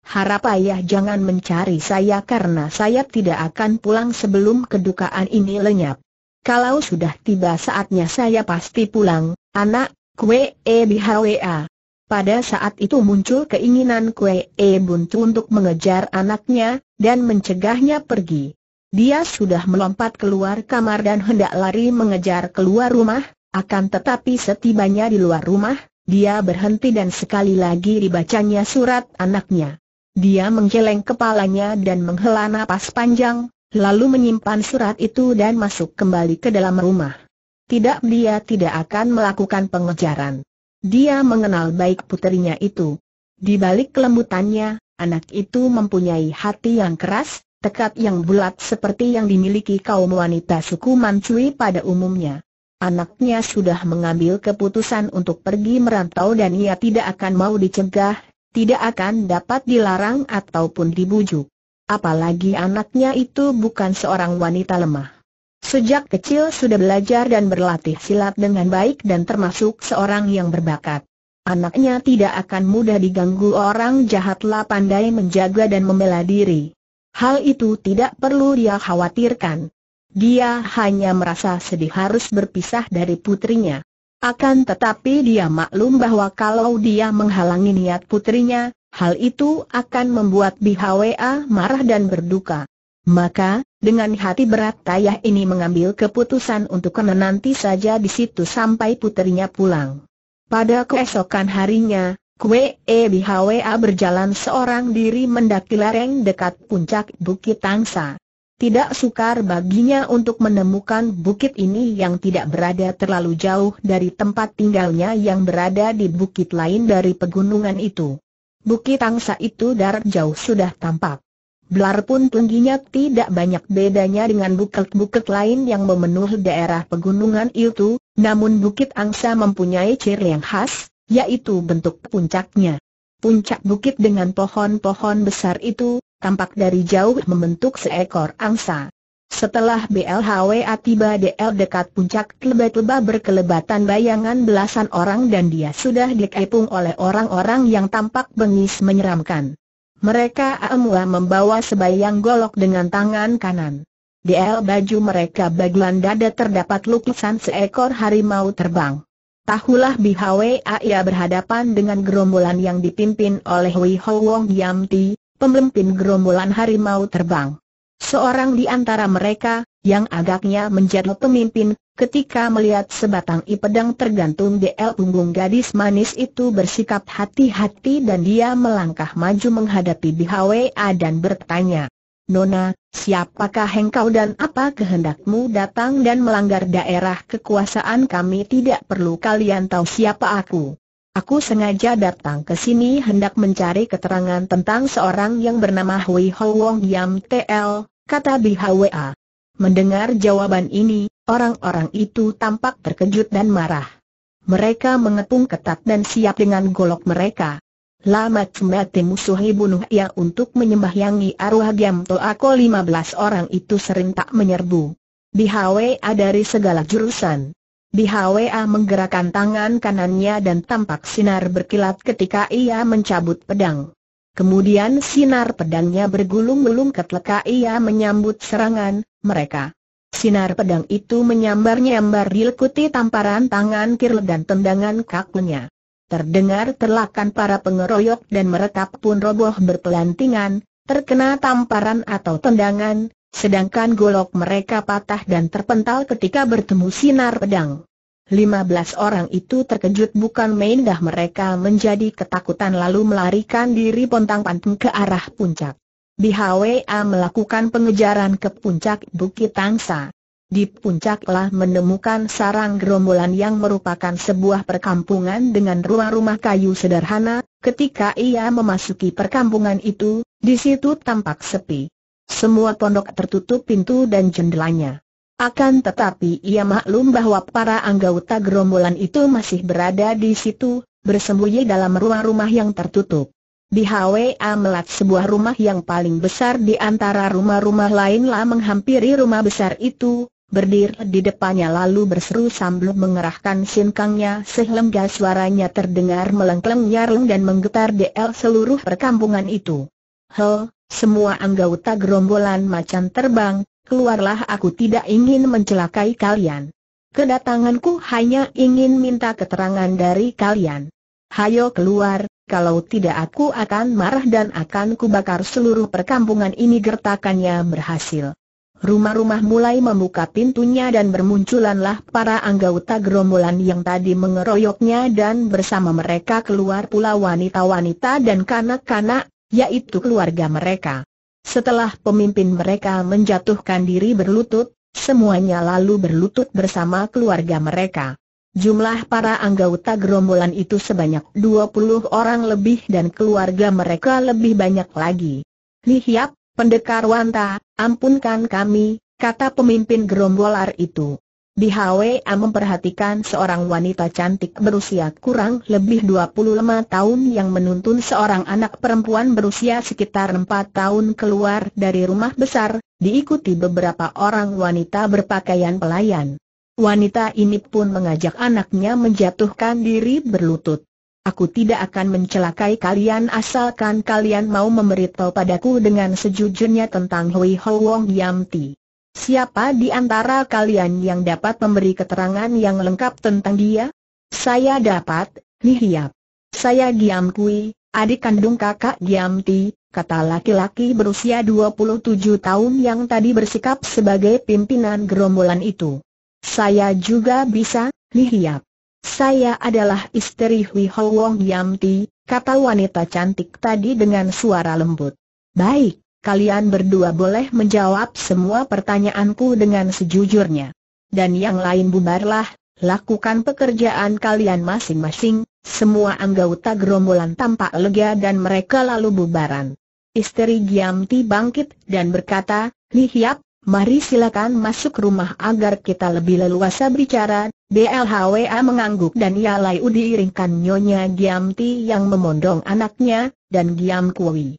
Harap ayah jangan mencari saya karena saya tidak akan pulang sebelum kedukaan ini lenyap kalau sudah tiba saatnya saya pasti pulang, anak, kue e bihwa. Pada saat itu muncul keinginan kue e buntu untuk mengejar anaknya, dan mencegahnya pergi. Dia sudah melompat keluar kamar dan hendak lari mengejar keluar rumah, akan tetapi setibanya di luar rumah, dia berhenti dan sekali lagi dibacanya surat anaknya. Dia menggeleng kepalanya dan menghela napas panjang, lalu menyimpan surat itu dan masuk kembali ke dalam rumah. Tidak dia tidak akan melakukan pengejaran. Dia mengenal baik puterinya itu. Di balik kelembutannya, anak itu mempunyai hati yang keras, tekad yang bulat seperti yang dimiliki kaum wanita suku Mancui pada umumnya. Anaknya sudah mengambil keputusan untuk pergi merantau dan ia tidak akan mau dicegah, tidak akan dapat dilarang ataupun dibujuk. Apalagi anaknya itu bukan seorang wanita lemah. Sejak kecil sudah belajar dan berlatih silat dengan baik dan termasuk seorang yang berbakat. Anaknya tidak akan mudah diganggu orang jahatlah pandai menjaga dan membela diri. Hal itu tidak perlu dia khawatirkan. Dia hanya merasa sedih harus berpisah dari putrinya. Akan tetapi dia maklum bahwa kalau dia menghalangi niat putrinya, hal itu akan membuat BHWA marah dan berduka. Maka, dengan hati berat Tayah ini mengambil keputusan untuk menanti saja di situ sampai puterinya pulang. Pada keesokan harinya, Kue E Bihwa berjalan seorang diri mendaki lereng dekat puncak Bukit Tangsa. Tidak sukar baginya untuk menemukan bukit ini yang tidak berada terlalu jauh dari tempat tinggalnya yang berada di bukit lain dari pegunungan itu. Bukit angsa itu darat jauh sudah tampak. Belar pun tingginya tidak banyak bedanya dengan bukit-bukit lain yang memenuhi daerah pegunungan itu, namun bukit angsa mempunyai ciri yang khas, yaitu bentuk puncaknya. Puncak bukit dengan pohon-pohon besar itu, tampak dari jauh membentuk seekor angsa. Setelah BLHWA tiba DL dekat puncak lebat-lebat berkelebatan bayangan belasan orang dan dia sudah dikepung oleh orang-orang yang tampak bengis menyeramkan. Mereka amua membawa sebayang golok dengan tangan kanan. Di baju mereka bagian dada terdapat lukisan seekor harimau terbang. Tahulah BHWA ia berhadapan dengan gerombolan yang dipimpin oleh Wei Ho Wong pemimpin gerombolan harimau terbang. Seorang di antara mereka, yang agaknya menjadi pemimpin, ketika melihat sebatang i pedang tergantung di el punggung gadis manis itu bersikap hati-hati dan dia melangkah maju menghadapi BHWA dan bertanya. Nona, siapakah engkau dan apa kehendakmu datang dan melanggar daerah kekuasaan kami tidak perlu kalian tahu siapa aku. Aku sengaja datang ke sini hendak mencari keterangan tentang seorang yang bernama Hui Ho Wong Yam TL, kata BHWA. Mendengar jawaban ini, orang-orang itu tampak terkejut dan marah. Mereka mengepung ketat dan siap dengan golok mereka. Lama cemati musuhi bunuh ia untuk menyembahyangi arwah Giam Toako 15 orang itu sering tak menyerbu. Di HWA dari segala jurusan. Di Hwa menggerakkan tangan kanannya dan tampak sinar berkilat ketika ia mencabut pedang. Kemudian sinar pedangnya bergulung-gulung ketika ia menyambut serangan mereka. Sinar pedang itu menyambar-nyambar diikuti tamparan tangan kirle dan tendangan kakunya. Terdengar terlakan para pengeroyok dan mereka pun roboh berpelantingan, terkena tamparan atau tendangan, Sedangkan golok mereka patah dan terpental ketika bertemu sinar pedang. 15 orang itu terkejut bukan main dah mereka menjadi ketakutan lalu melarikan diri pontang-panting ke arah puncak. Di HWA melakukan pengejaran ke puncak Bukit Tangsa. Di puncak telah menemukan sarang gerombolan yang merupakan sebuah perkampungan dengan rumah-rumah kayu sederhana, ketika ia memasuki perkampungan itu, di situ tampak sepi. Semua pondok tertutup pintu dan jendelanya. Akan tetapi ia maklum bahwa para anggota gerombolan itu masih berada di situ, bersembunyi dalam rumah-rumah yang tertutup. Di HWA Melat sebuah rumah yang paling besar di antara rumah-rumah lainlah menghampiri rumah besar itu, berdiri di depannya lalu berseru sambil mengerahkan sinkangnya sehingga suaranya terdengar melengkleng nyarung dan menggetar DL seluruh perkampungan itu. Hel, semua anggota gerombolan macan terbang, keluarlah aku tidak ingin mencelakai kalian. Kedatanganku hanya ingin minta keterangan dari kalian. Hayo keluar, kalau tidak aku akan marah dan akan kubakar seluruh perkampungan ini gertakannya berhasil. Rumah-rumah mulai membuka pintunya dan bermunculanlah para anggota gerombolan yang tadi mengeroyoknya dan bersama mereka keluar pula wanita-wanita dan kanak-kanak, yaitu keluarga mereka. Setelah pemimpin mereka menjatuhkan diri berlutut, semuanya lalu berlutut bersama keluarga mereka. Jumlah para anggota gerombolan itu sebanyak 20 orang lebih dan keluarga mereka lebih banyak lagi. Lihiap, pendekar Wanta, ampunkan kami, kata pemimpin gerombolan itu. Di HWA memperhatikan seorang wanita cantik berusia kurang lebih 25 tahun yang menuntun seorang anak perempuan berusia sekitar 4 tahun keluar dari rumah besar, diikuti beberapa orang wanita berpakaian pelayan. Wanita ini pun mengajak anaknya menjatuhkan diri berlutut. Aku tidak akan mencelakai kalian asalkan kalian mau memberitahu padaku dengan sejujurnya tentang Hui Ho Wong Yam Ti. Siapa di antara kalian yang dapat memberi keterangan yang lengkap tentang dia? Saya dapat, Nihiap. Saya Giam Kui, adik kandung kakak Giam Ti, kata laki-laki berusia 27 tahun yang tadi bersikap sebagai pimpinan gerombolan itu. Saya juga bisa, Nihiap. Saya adalah istri Hui Hou Wong Giam Ti, kata wanita cantik tadi dengan suara lembut. Baik, kalian berdua boleh menjawab semua pertanyaanku dengan sejujurnya. Dan yang lain bubarlah, lakukan pekerjaan kalian masing-masing, semua anggota gerombolan tampak lega dan mereka lalu bubaran. Istri Giamti bangkit dan berkata, Lihiap, mari silakan masuk rumah agar kita lebih leluasa bicara." BLHWA mengangguk dan ia layu diiringkan Nyonya Giamti yang memondong anaknya, dan Giam Kui.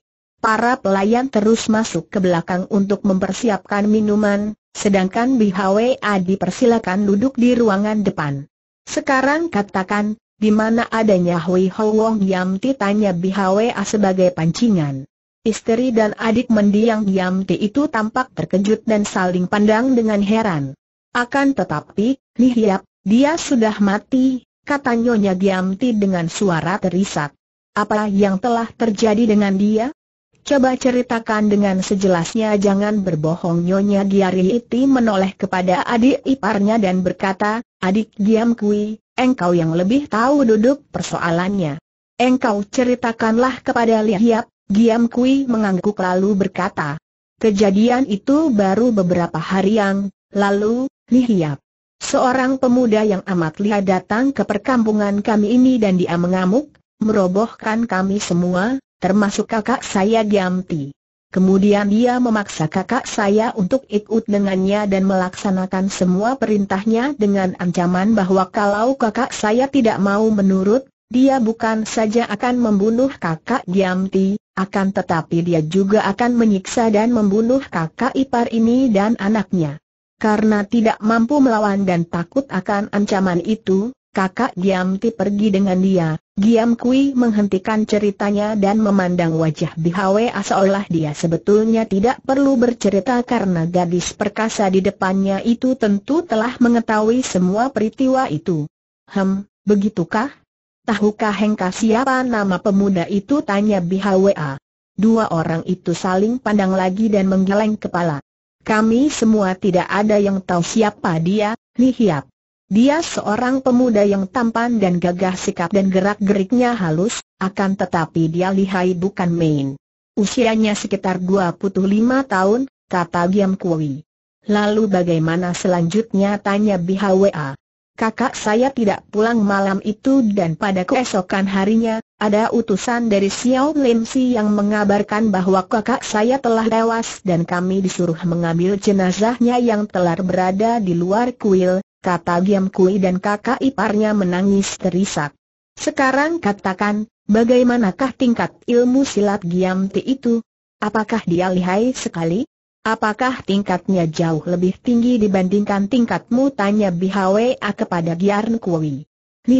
Para pelayan terus masuk ke belakang untuk mempersiapkan minuman, sedangkan Adi dipersilakan duduk di ruangan depan. Sekarang katakan, di mana adanya Hui Ho Wong Ti tanya A sebagai pancingan. Istri dan adik mendiang Yamti itu tampak terkejut dan saling pandang dengan heran. Akan tetapi, Yap, dia sudah mati, kata Nyonya Yamti dengan suara terisak. Apa yang telah terjadi dengan dia? Coba ceritakan dengan sejelasnya jangan berbohong Nyonya Diari Iti menoleh kepada adik iparnya dan berkata, Adik diam kui, engkau yang lebih tahu duduk persoalannya. Engkau ceritakanlah kepada Lihiap, Giam kui mengangguk lalu berkata. Kejadian itu baru beberapa hari yang lalu, Lihiap. Seorang pemuda yang amat lihat datang ke perkampungan kami ini dan dia mengamuk, merobohkan kami semua, termasuk kakak saya Giamti. Kemudian dia memaksa kakak saya untuk ikut dengannya dan melaksanakan semua perintahnya dengan ancaman bahwa kalau kakak saya tidak mau menurut, dia bukan saja akan membunuh kakak Giamti, akan tetapi dia juga akan menyiksa dan membunuh kakak ipar ini dan anaknya. Karena tidak mampu melawan dan takut akan ancaman itu, kakak Giam Ti pergi dengan dia, Giam Kui menghentikan ceritanya dan memandang wajah Bihwa seolah dia sebetulnya tidak perlu bercerita karena gadis perkasa di depannya itu tentu telah mengetahui semua peristiwa itu. Hem, begitukah? Tahukah Hengka siapa nama pemuda itu tanya Bihwa. Dua orang itu saling pandang lagi dan menggeleng kepala. Kami semua tidak ada yang tahu siapa dia, Nihiap. Dia seorang pemuda yang tampan dan gagah sikap dan gerak-geriknya halus, akan tetapi dia lihai bukan main. Usianya sekitar 25 tahun, kata Giam Kui. Lalu bagaimana selanjutnya tanya Bihawa? Kakak saya tidak pulang malam itu dan pada keesokan harinya, ada utusan dari Xiao Lin Si yang mengabarkan bahwa kakak saya telah tewas dan kami disuruh mengambil jenazahnya yang telah berada di luar kuil, kata Giam Kui dan kakak iparnya menangis terisak. Sekarang katakan, bagaimanakah tingkat ilmu silat Giam Ti itu? Apakah dia lihai sekali? Apakah tingkatnya jauh lebih tinggi dibandingkan tingkatmu? Tanya Bihwa kepada Giam Kui. Li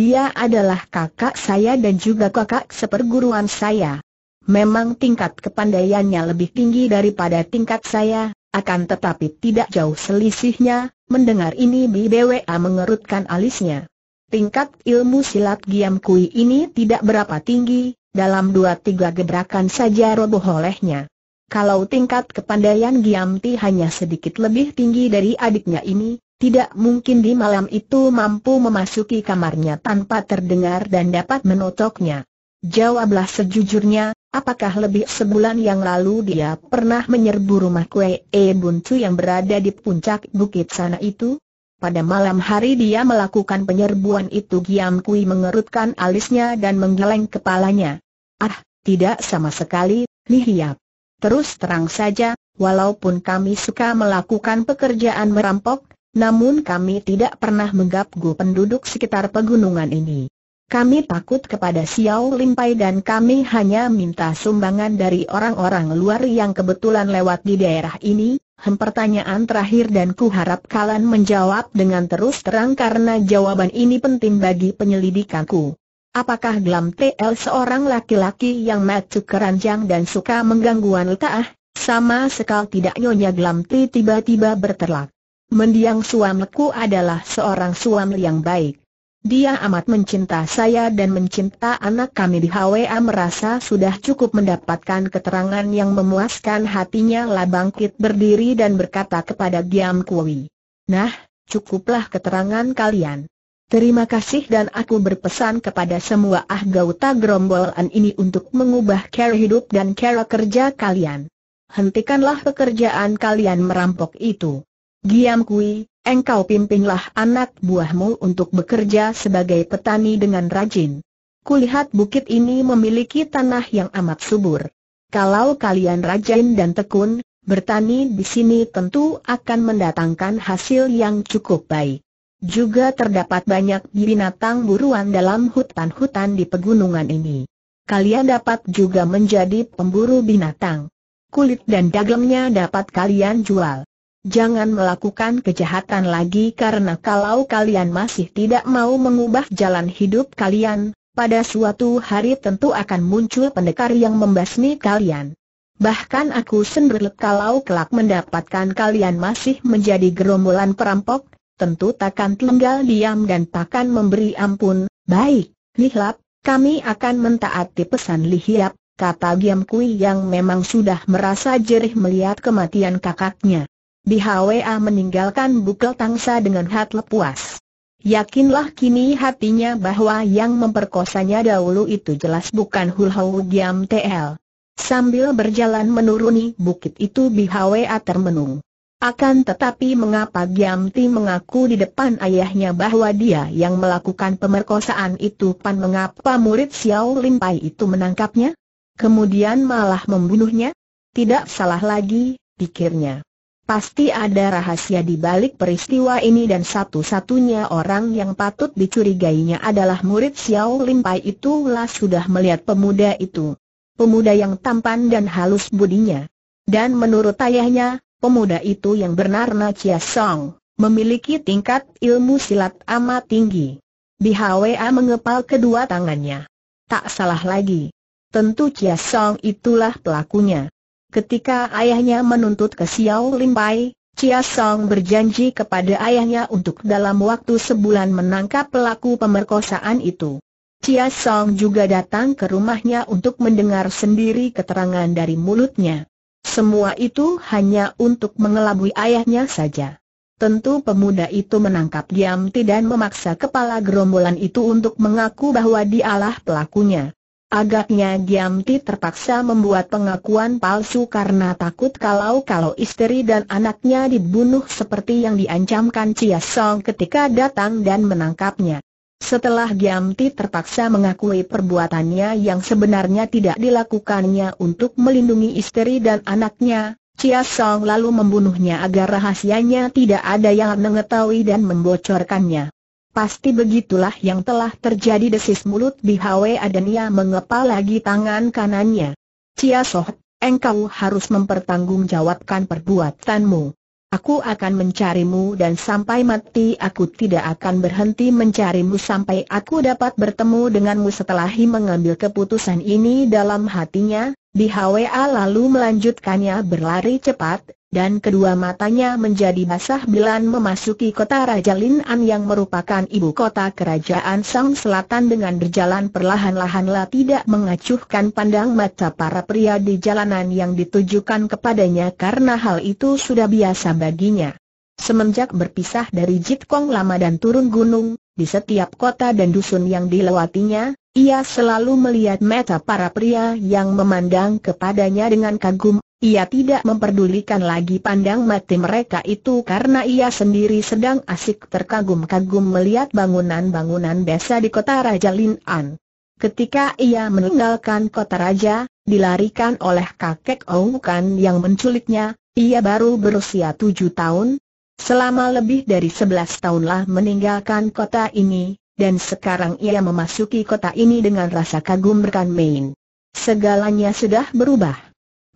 dia adalah kakak saya dan juga kakak seperguruan saya. Memang tingkat kepandaiannya lebih tinggi daripada tingkat saya, akan tetapi tidak jauh selisihnya, Mendengar ini BBWA mengerutkan alisnya. Tingkat ilmu silat Giam Kui ini tidak berapa tinggi, dalam dua tiga gebrakan saja roboh olehnya. Kalau tingkat kepandaian Giam Ti hanya sedikit lebih tinggi dari adiknya ini, tidak mungkin di malam itu mampu memasuki kamarnya tanpa terdengar dan dapat menotoknya. Jawablah sejujurnya, apakah lebih sebulan yang lalu dia pernah menyerbu rumah kue E Buncu yang berada di puncak bukit sana itu? Pada malam hari dia melakukan penyerbuan itu Giam Kui mengerutkan alisnya dan menggeleng kepalanya. Ah, tidak sama sekali, Li Hiap. Terus terang saja, walaupun kami suka melakukan pekerjaan merampok, namun kami tidak pernah menggapgu penduduk sekitar pegunungan ini kami takut kepada Xiao Limpai dan kami hanya minta sumbangan dari orang-orang luar yang kebetulan lewat di daerah ini. Hem pertanyaan terakhir dan ku harap kalian menjawab dengan terus terang karena jawaban ini penting bagi penyelidikanku. Apakah Glam TL seorang laki-laki yang matu keranjang dan suka menggangguan wanita? Ah, sama sekali tidak Nyonya Glam T tiba-tiba berterlak. Mendiang suamiku adalah seorang suami yang baik. Dia amat mencinta saya dan mencinta anak kami di HWA merasa sudah cukup mendapatkan keterangan yang memuaskan hatinya lah bangkit berdiri dan berkata kepada Giam Kui. Nah, cukuplah keterangan kalian. Terima kasih dan aku berpesan kepada semua ahgauta gerombolan ini untuk mengubah cara hidup dan cara kerja kalian. Hentikanlah pekerjaan kalian merampok itu. Giam Kui, Engkau pimpinlah anak buahmu untuk bekerja sebagai petani dengan rajin. Kulihat bukit ini memiliki tanah yang amat subur. Kalau kalian rajin dan tekun, bertani di sini tentu akan mendatangkan hasil yang cukup baik. Juga terdapat banyak binatang buruan dalam hutan-hutan di pegunungan ini. Kalian dapat juga menjadi pemburu binatang. Kulit dan dagangnya dapat kalian jual. Jangan melakukan kejahatan lagi karena kalau kalian masih tidak mau mengubah jalan hidup kalian, pada suatu hari tentu akan muncul pendekar yang membasmi kalian. Bahkan aku sendiri kalau kelak mendapatkan kalian masih menjadi gerombolan perampok, tentu takkan tinggal diam dan takkan memberi ampun. Baik, Lihlap, kami akan mentaati pesan Lihlap, kata Giam Kui yang memang sudah merasa jerih melihat kematian kakaknya. Di HWA meninggalkan bukel tangsa dengan hat lepuas. Yakinlah kini hatinya bahwa yang memperkosanya dahulu itu jelas bukan Hulhau Giam TL. Sambil berjalan menuruni bukit itu Bi HWA termenung. Akan tetapi mengapa Giam Ti mengaku di depan ayahnya bahwa dia yang melakukan pemerkosaan itu pan mengapa murid Xiao Lim Pai itu menangkapnya? Kemudian malah membunuhnya? Tidak salah lagi, pikirnya. Pasti ada rahasia di balik peristiwa ini dan satu-satunya orang yang patut dicurigainya adalah murid Xiao Lim Pai lah sudah melihat pemuda itu. Pemuda yang tampan dan halus budinya. Dan menurut ayahnya, pemuda itu yang bernama Chia Song, memiliki tingkat ilmu silat amat tinggi. Di HWA mengepal kedua tangannya. Tak salah lagi. Tentu Chia Song itulah pelakunya. Ketika ayahnya menuntut ke Xiao Limpai, Chia Song berjanji kepada ayahnya untuk dalam waktu sebulan menangkap pelaku pemerkosaan itu. Chia Song juga datang ke rumahnya untuk mendengar sendiri keterangan dari mulutnya. Semua itu hanya untuk mengelabui ayahnya saja. Tentu pemuda itu menangkap diam tidak memaksa kepala gerombolan itu untuk mengaku bahwa dialah pelakunya. Agaknya Giamti terpaksa membuat pengakuan palsu karena takut kalau-kalau istri dan anaknya dibunuh seperti yang diancamkan Chia Song ketika datang dan menangkapnya. Setelah Giamti terpaksa mengakui perbuatannya yang sebenarnya tidak dilakukannya untuk melindungi istri dan anaknya, Chia Song lalu membunuhnya agar rahasianya tidak ada yang mengetahui dan membocorkannya. Pasti begitulah yang telah terjadi desis mulut Bihwe Adania mengepal lagi tangan kanannya. Cia Soh, engkau harus mempertanggungjawabkan perbuatanmu. Aku akan mencarimu dan sampai mati aku tidak akan berhenti mencarimu sampai aku dapat bertemu denganmu setelah mengambil keputusan ini dalam hatinya, Bihwa lalu melanjutkannya berlari cepat, dan kedua matanya menjadi basah bilan memasuki kota Raja Lin yang merupakan ibu kota kerajaan Sang Selatan dengan berjalan perlahan-lahanlah tidak mengacuhkan pandang mata para pria di jalanan yang ditujukan kepadanya karena hal itu sudah biasa baginya. Semenjak berpisah dari Jit Kong lama dan turun gunung, di setiap kota dan dusun yang dilewatinya, ia selalu melihat mata para pria yang memandang kepadanya dengan kagum ia tidak memperdulikan lagi pandang mati mereka itu karena ia sendiri sedang asik terkagum-kagum melihat bangunan-bangunan desa di kota Raja Lin An. Ketika ia meninggalkan kota Raja, dilarikan oleh kakek Oukan yang menculiknya, ia baru berusia tujuh tahun. Selama lebih dari sebelas tahunlah meninggalkan kota ini, dan sekarang ia memasuki kota ini dengan rasa kagum berkan main. Segalanya sudah berubah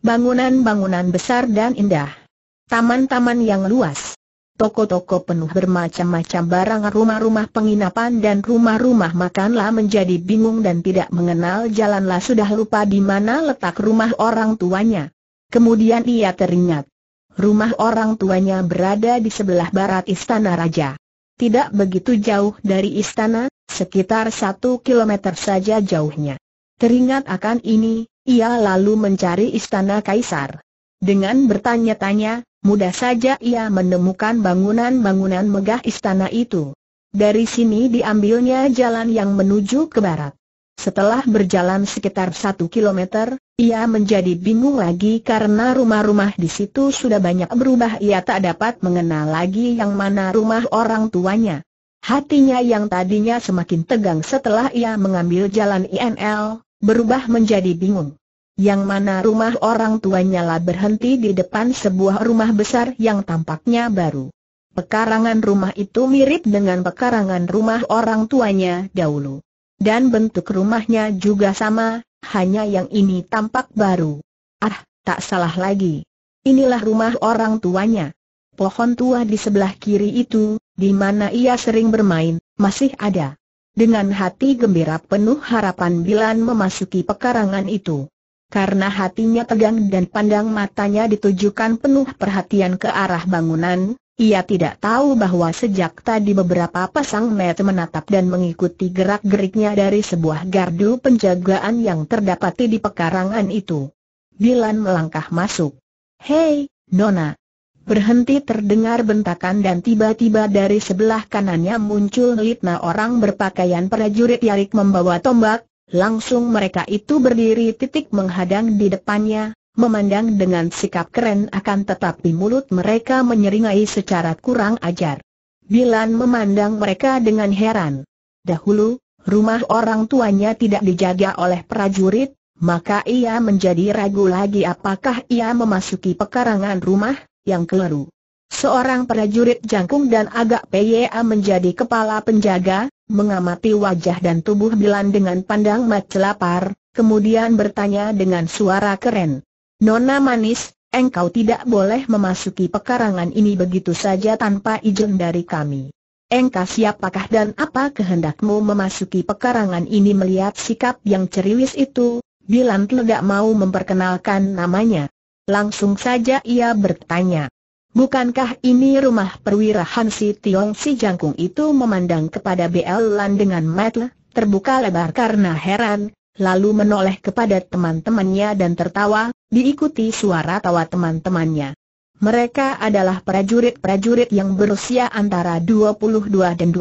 bangunan-bangunan besar dan indah, taman-taman yang luas, toko-toko penuh bermacam-macam barang rumah-rumah penginapan dan rumah-rumah makanlah menjadi bingung dan tidak mengenal jalanlah sudah lupa di mana letak rumah orang tuanya. Kemudian ia teringat, rumah orang tuanya berada di sebelah barat istana raja. Tidak begitu jauh dari istana, sekitar satu kilometer saja jauhnya. Teringat akan ini, ia lalu mencari istana kaisar. Dengan bertanya-tanya, mudah saja ia menemukan bangunan-bangunan megah istana itu. Dari sini diambilnya jalan yang menuju ke barat. Setelah berjalan sekitar satu kilometer, ia menjadi bingung lagi karena rumah-rumah di situ sudah banyak berubah ia tak dapat mengenal lagi yang mana rumah orang tuanya. Hatinya yang tadinya semakin tegang setelah ia mengambil jalan INL, berubah menjadi bingung yang mana rumah orang tuanya lah berhenti di depan sebuah rumah besar yang tampaknya baru. Pekarangan rumah itu mirip dengan pekarangan rumah orang tuanya dahulu. Dan bentuk rumahnya juga sama, hanya yang ini tampak baru. Ah, tak salah lagi. Inilah rumah orang tuanya. Pohon tua di sebelah kiri itu, di mana ia sering bermain, masih ada. Dengan hati gembira penuh harapan Bilan memasuki pekarangan itu karena hatinya tegang dan pandang matanya ditujukan penuh perhatian ke arah bangunan, ia tidak tahu bahwa sejak tadi beberapa pasang mata menatap dan mengikuti gerak-geriknya dari sebuah gardu penjagaan yang terdapat di pekarangan itu. Bilan melangkah masuk. Hei, Nona! Berhenti terdengar bentakan dan tiba-tiba dari sebelah kanannya muncul litna orang berpakaian prajurit Yarik membawa tombak, Langsung mereka itu berdiri titik menghadang di depannya, memandang dengan sikap keren akan tetapi mulut mereka menyeringai secara kurang ajar. Bilan memandang mereka dengan heran. Dahulu, rumah orang tuanya tidak dijaga oleh prajurit, maka ia menjadi ragu lagi apakah ia memasuki pekarangan rumah, yang keliru. Seorang prajurit jangkung dan agak PYA menjadi kepala penjaga, mengamati wajah dan tubuh Bilan dengan pandang mata lapar, kemudian bertanya dengan suara keren. Nona manis, engkau tidak boleh memasuki pekarangan ini begitu saja tanpa izin dari kami. Engkau siapakah dan apa kehendakmu memasuki pekarangan ini melihat sikap yang ceriwis itu, Bilan tidak mau memperkenalkan namanya. Langsung saja ia bertanya, Bukankah ini rumah perwira Hansi Tiong Si Jangkung itu memandang kepada BL Lan dengan mata terbuka lebar karena heran, lalu menoleh kepada teman-temannya dan tertawa, diikuti suara tawa teman-temannya. Mereka adalah prajurit-prajurit yang berusia antara 22 dan 25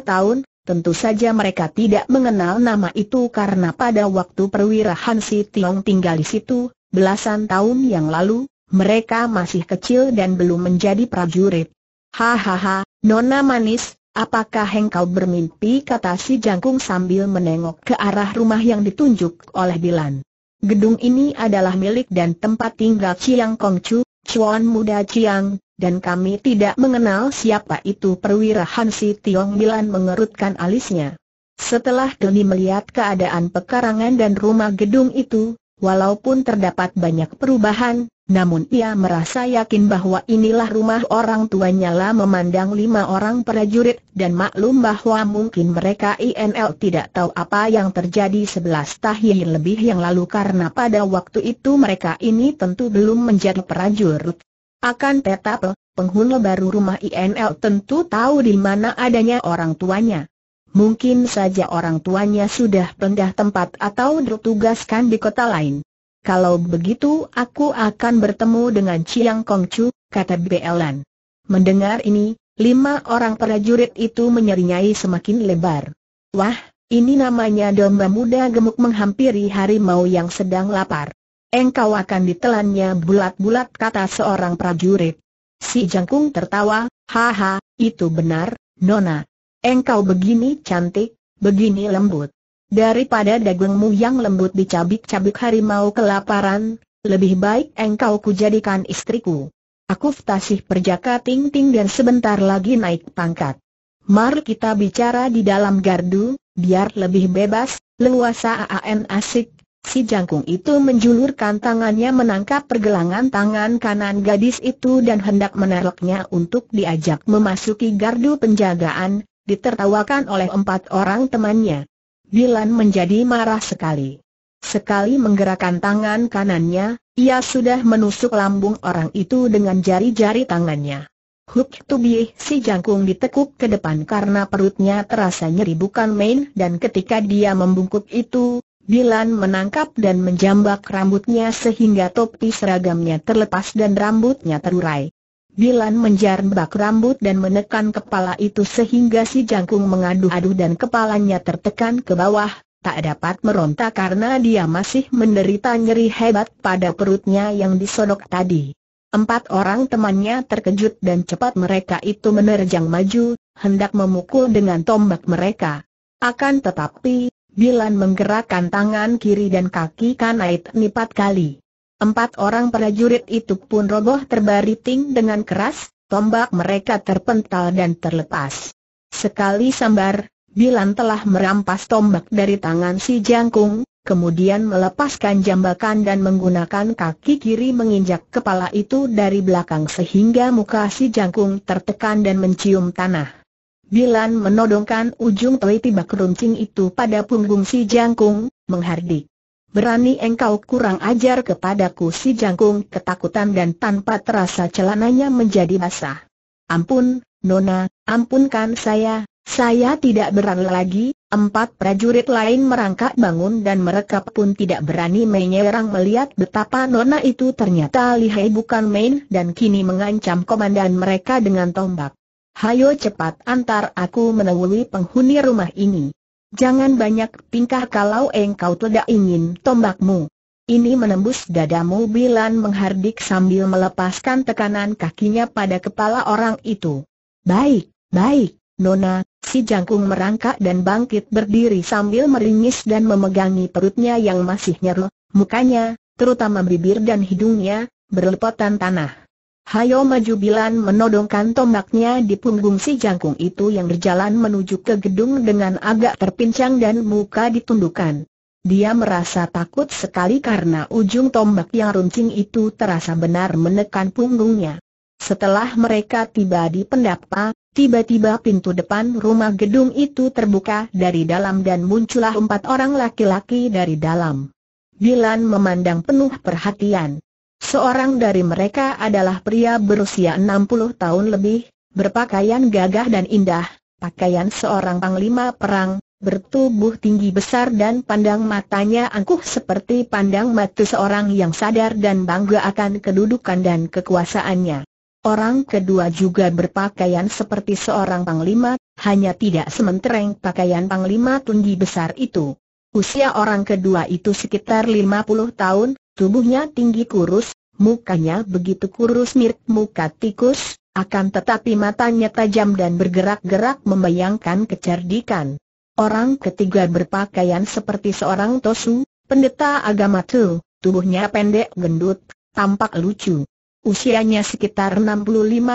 tahun, tentu saja mereka tidak mengenal nama itu karena pada waktu perwira Hansi Tiong tinggal di situ, belasan tahun yang lalu, mereka masih kecil dan belum menjadi prajurit. Hahaha, nona manis, apakah engkau bermimpi kata si jangkung sambil menengok ke arah rumah yang ditunjuk oleh Dilan. Gedung ini adalah milik dan tempat tinggal Chiang Chu, Chuan Muda Chiang, dan kami tidak mengenal siapa itu perwira Hansi Tiong Bilan mengerutkan alisnya. Setelah Doni melihat keadaan pekarangan dan rumah gedung itu, walaupun terdapat banyak perubahan, namun ia merasa yakin bahwa inilah rumah orang tuanya lah memandang lima orang prajurit dan maklum bahwa mungkin mereka INL tidak tahu apa yang terjadi sebelas tahun lebih yang lalu karena pada waktu itu mereka ini tentu belum menjadi prajurit. Akan tetapi, penghuni baru rumah INL tentu tahu di mana adanya orang tuanya. Mungkin saja orang tuanya sudah pindah tempat atau ditugaskan di kota lain. Kalau begitu aku akan bertemu dengan Chiang Kong Chu, kata Belan. Mendengar ini, lima orang prajurit itu menyeringai semakin lebar. Wah, ini namanya domba muda gemuk menghampiri harimau yang sedang lapar. Engkau akan ditelannya bulat-bulat kata seorang prajurit. Si Jangkung tertawa, haha, itu benar, Nona. Engkau begini cantik, begini lembut. Daripada dagingmu yang lembut dicabik-cabik harimau kelaparan, lebih baik engkau kujadikan istriku. Aku Ftasih Perjaka Ting Ting dan sebentar lagi naik pangkat. Mari kita bicara di dalam gardu, biar lebih bebas, leluasa aan asik. Si jangkung itu menjulurkan tangannya menangkap pergelangan tangan kanan gadis itu dan hendak menariknya untuk diajak memasuki gardu penjagaan, ditertawakan oleh empat orang temannya. Bilan menjadi marah sekali. Sekali menggerakkan tangan kanannya, ia sudah menusuk lambung orang itu dengan jari-jari tangannya. Huk Tubieh si jangkung ditekuk ke depan karena perutnya terasa nyeri bukan main dan ketika dia membungkuk itu, Bilan menangkap dan menjambak rambutnya sehingga topi seragamnya terlepas dan rambutnya terurai. Bilan menjarnbak rambut dan menekan kepala itu sehingga si jangkung mengadu-adu dan kepalanya tertekan ke bawah, tak dapat meronta karena dia masih menderita nyeri hebat pada perutnya yang disodok tadi. Empat orang temannya terkejut dan cepat mereka itu menerjang maju, hendak memukul dengan tombak mereka. Akan tetapi, Bilan menggerakkan tangan kiri dan kaki kanait nipat kali. Empat orang prajurit itu pun roboh terbariting dengan keras, tombak mereka terpental dan terlepas. Sekali sambar, Bilan telah merampas tombak dari tangan si jangkung, kemudian melepaskan jambakan dan menggunakan kaki kiri menginjak kepala itu dari belakang sehingga muka si jangkung tertekan dan mencium tanah. Bilan menodongkan ujung teliti bak runcing itu pada punggung si jangkung, menghardik. Berani engkau kurang ajar kepadaku si jangkung ketakutan dan tanpa terasa celananya menjadi basah. Ampun, Nona, ampunkan saya, saya tidak berani lagi, empat prajurit lain merangkak bangun dan mereka pun tidak berani menyerang melihat betapa Nona itu ternyata lihai bukan main dan kini mengancam komandan mereka dengan tombak. Hayo cepat antar aku menemui penghuni rumah ini. Jangan banyak pingkah kalau engkau tidak ingin tombakmu. Ini menembus dadamu Bilan menghardik sambil melepaskan tekanan kakinya pada kepala orang itu. Baik, baik, Nona, si jangkung merangkak dan bangkit berdiri sambil meringis dan memegangi perutnya yang masih nyeru, mukanya, terutama bibir dan hidungnya, berlepotan tanah. Hayo maju Bilan menodongkan tombaknya di punggung si jangkung itu yang berjalan menuju ke gedung dengan agak terpincang dan muka ditundukkan. Dia merasa takut sekali karena ujung tombak yang runcing itu terasa benar menekan punggungnya. Setelah mereka tiba di pendapa, tiba-tiba pintu depan rumah gedung itu terbuka dari dalam dan muncullah empat orang laki-laki dari dalam. Bilan memandang penuh perhatian. Seorang dari mereka adalah pria berusia 60 tahun lebih, berpakaian gagah dan indah, pakaian seorang panglima perang, bertubuh tinggi besar dan pandang matanya angkuh seperti pandang mata seorang yang sadar dan bangga akan kedudukan dan kekuasaannya. Orang kedua juga berpakaian seperti seorang panglima, hanya tidak sementereng pakaian panglima tinggi besar itu. Usia orang kedua itu sekitar 50 tahun, Tubuhnya tinggi kurus, mukanya begitu kurus mirip muka tikus, akan tetapi matanya tajam dan bergerak-gerak membayangkan kecerdikan. Orang ketiga berpakaian seperti seorang tosu, pendeta agama tu, tubuhnya pendek gendut, tampak lucu. Usianya sekitar 65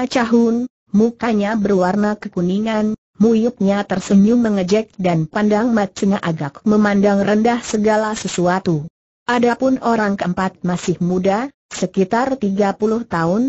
tahun, mukanya berwarna kekuningan, Muyuknya tersenyum mengejek dan pandang matanya agak memandang rendah segala sesuatu. Adapun orang keempat masih muda, sekitar 30 tahun,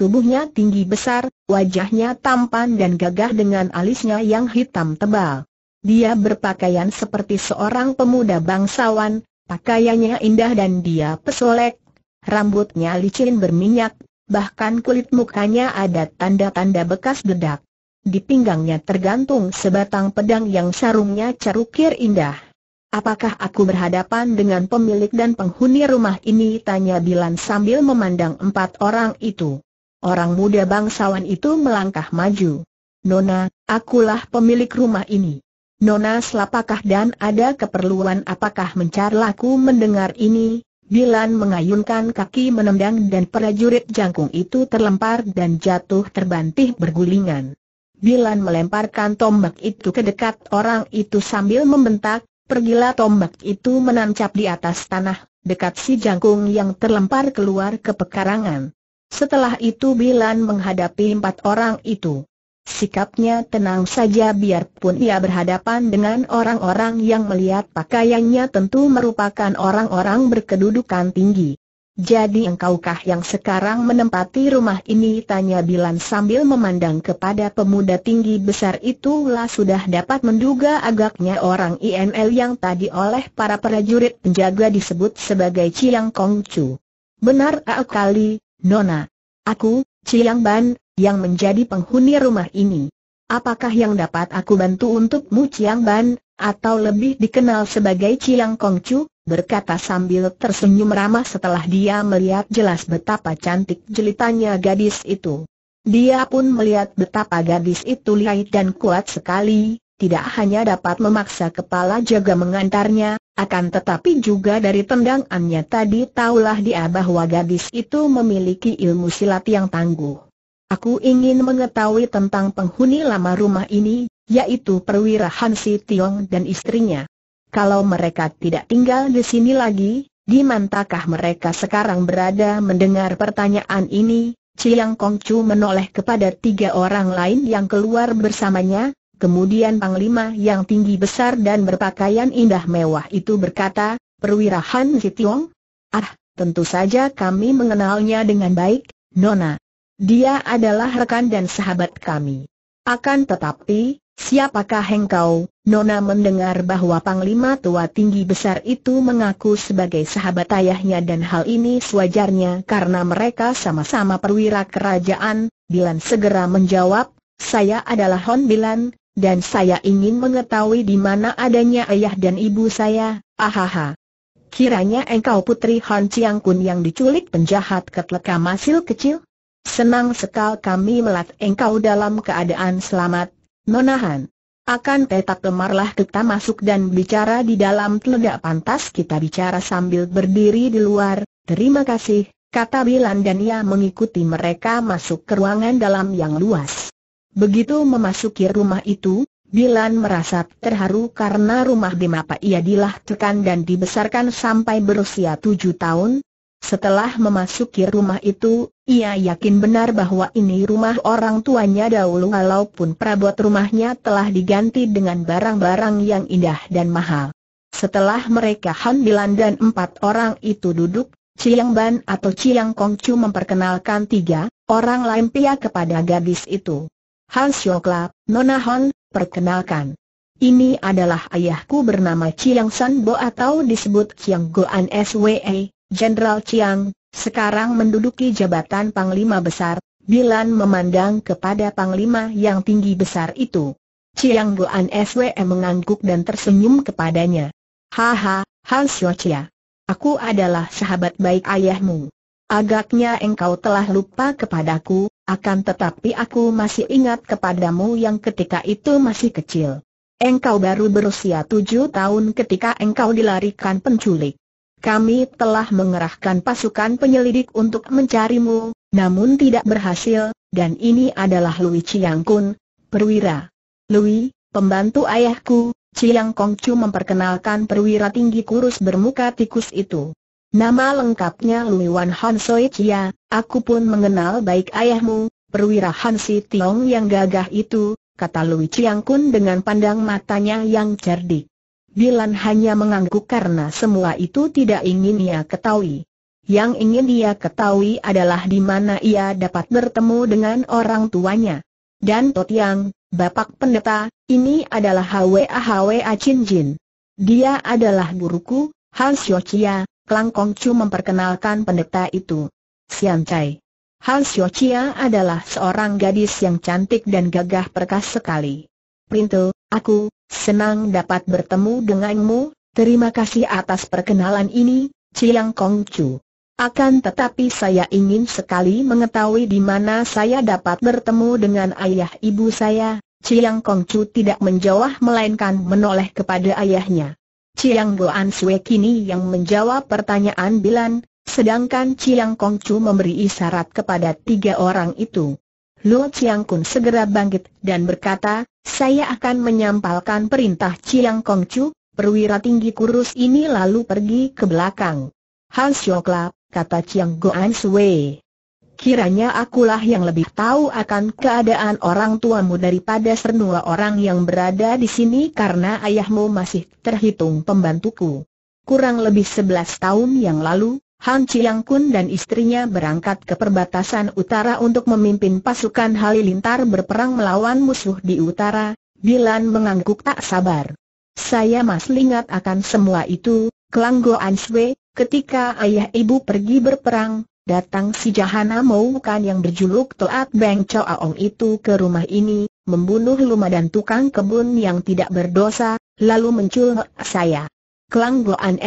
Tubuhnya tinggi besar, wajahnya tampan dan gagah dengan alisnya yang hitam tebal. Dia berpakaian seperti seorang pemuda bangsawan, pakaiannya indah dan dia pesolek, rambutnya licin berminyak, bahkan kulit mukanya ada tanda-tanda bekas bedak. Di pinggangnya tergantung sebatang pedang yang sarungnya cerukir indah. Apakah aku berhadapan dengan pemilik dan penghuni rumah ini? Tanya Bilan sambil memandang empat orang itu. Orang muda bangsawan itu melangkah maju. Nona, akulah pemilik rumah ini. Nona selapakah dan ada keperluan apakah mencar laku mendengar ini? Bilan mengayunkan kaki menendang dan prajurit jangkung itu terlempar dan jatuh terbantih bergulingan. Bilan melemparkan tombak itu ke dekat orang itu sambil membentak, Pergilah tombak itu menancap di atas tanah, dekat si jangkung yang terlempar keluar ke pekarangan. Setelah itu Bilan menghadapi empat orang itu. Sikapnya tenang saja biarpun ia berhadapan dengan orang-orang yang melihat pakaiannya tentu merupakan orang-orang berkedudukan tinggi. Jadi engkaukah yang sekarang menempati rumah ini? Tanya Bilan sambil memandang kepada pemuda tinggi besar itu. Lah sudah dapat menduga agaknya orang INL yang tadi oleh para prajurit penjaga disebut sebagai Chiang Kong Chu. Benar kali, Nona. Aku, Chiang Ban, yang menjadi penghuni rumah ini. Apakah yang dapat aku bantu untukmu Chiang Ban, atau lebih dikenal sebagai Chiang Kong Chu? berkata sambil tersenyum ramah setelah dia melihat jelas betapa cantik jelitanya gadis itu. Dia pun melihat betapa gadis itu lihai dan kuat sekali, tidak hanya dapat memaksa kepala jaga mengantarnya, akan tetapi juga dari tendangannya tadi tahulah dia bahwa gadis itu memiliki ilmu silat yang tangguh. Aku ingin mengetahui tentang penghuni lama rumah ini, yaitu perwira Hansi Tiong dan istrinya. Kalau mereka tidak tinggal di sini lagi, di mantakah mereka sekarang berada mendengar pertanyaan ini? Ciang Kong Chu menoleh kepada tiga orang lain yang keluar bersamanya, kemudian Panglima yang tinggi besar dan berpakaian indah mewah itu berkata, Perwira Han Hitiong? Ah, tentu saja kami mengenalnya dengan baik, Nona. Dia adalah rekan dan sahabat kami. Akan tetapi, Siapakah engkau? Nona mendengar bahwa Panglima tua tinggi besar itu mengaku sebagai sahabat ayahnya dan hal ini sewajarnya karena mereka sama-sama perwira kerajaan, Bilan segera menjawab, saya adalah Hon Bilan, dan saya ingin mengetahui di mana adanya ayah dan ibu saya, ahaha. Kiranya engkau putri Hon Chiang Kun yang diculik penjahat ketleka masil kecil? Senang sekali kami melihat engkau dalam keadaan selamat, Nonahan, Akan tetap kemarlah kita masuk dan bicara di dalam tidak pantas kita bicara sambil berdiri di luar, terima kasih, kata Bilan dan ia mengikuti mereka masuk ke ruangan dalam yang luas. Begitu memasuki rumah itu, Bilan merasa terharu karena rumah di Mapa ia dilahirkan dan dibesarkan sampai berusia tujuh tahun. Setelah memasuki rumah itu, ia yakin benar bahwa ini rumah orang tuanya dahulu walaupun perabot rumahnya telah diganti dengan barang-barang yang indah dan mahal. Setelah mereka Han Bilan dan empat orang itu duduk, Chiang Ban atau Chiang Kongcu memperkenalkan tiga orang lain pihak kepada gadis itu. Han Siokla, Nona Han, perkenalkan. Ini adalah ayahku bernama Chiang San Bo atau disebut Chiang Goan SWE, Jenderal Chiang, sekarang menduduki jabatan Panglima Besar, Bilan memandang kepada Panglima yang tinggi besar itu. Chiang Goan SWE mengangguk dan tersenyum kepadanya. Haha, Han Xiaochia. Aku adalah sahabat baik ayahmu. Agaknya engkau telah lupa kepadaku, akan tetapi aku masih ingat kepadamu yang ketika itu masih kecil. Engkau baru berusia tujuh tahun ketika engkau dilarikan penculik. Kami telah mengerahkan pasukan penyelidik untuk mencarimu, namun tidak berhasil, dan ini adalah Lui Chiang Kun, perwira. Lui, pembantu ayahku, Chiang Kong Chu memperkenalkan perwira tinggi kurus bermuka tikus itu. Nama lengkapnya Lui Wan Han Soe Chia, aku pun mengenal baik ayahmu, perwira Han Si Tiong yang gagah itu, kata Lui Chiang Kun dengan pandang matanya yang cerdik. Bilan hanya mengangguk karena semua itu tidak ingin ia ketahui. Yang ingin ia ketahui adalah di mana ia dapat bertemu dengan orang tuanya. Dan Totiang, Bapak Pendeta, ini adalah HWA HWA Chin Jin. Dia adalah guruku, Han Xiochia, Klang Kongcu memperkenalkan pendeta itu. Sian Chai. Han adalah seorang gadis yang cantik dan gagah perkasa sekali. Printo, aku, Senang dapat bertemu denganmu, terima kasih atas perkenalan ini, Chiang Kong Chu. Akan tetapi saya ingin sekali mengetahui di mana saya dapat bertemu dengan ayah ibu saya. Chiang Kong Chu tidak menjawab melainkan menoleh kepada ayahnya. Chiang Goan Sue kini yang menjawab pertanyaan Bilan, sedangkan Chiang Kong Chu memberi isyarat kepada tiga orang itu. Luo Chiang Kun segera bangkit dan berkata, saya akan menyampalkan perintah Chiang Kong Chu, perwira tinggi kurus ini lalu pergi ke belakang. Han Siokla, kata Chiang Goan Sui. Kiranya akulah yang lebih tahu akan keadaan orang tuamu daripada semua orang yang berada di sini karena ayahmu masih terhitung pembantuku. Kurang lebih 11 tahun yang lalu, Han Chiang Kun dan istrinya berangkat ke perbatasan utara untuk memimpin pasukan Halilintar berperang melawan musuh di utara, Dilan mengangguk tak sabar. Saya masih ingat akan semua itu, Kelang Go Answe, ketika ayah ibu pergi berperang, datang si Jahana kan yang berjuluk Toat Beng Aong itu ke rumah ini, membunuh Luma dan tukang kebun yang tidak berdosa, lalu menculik saya. Kelang Goan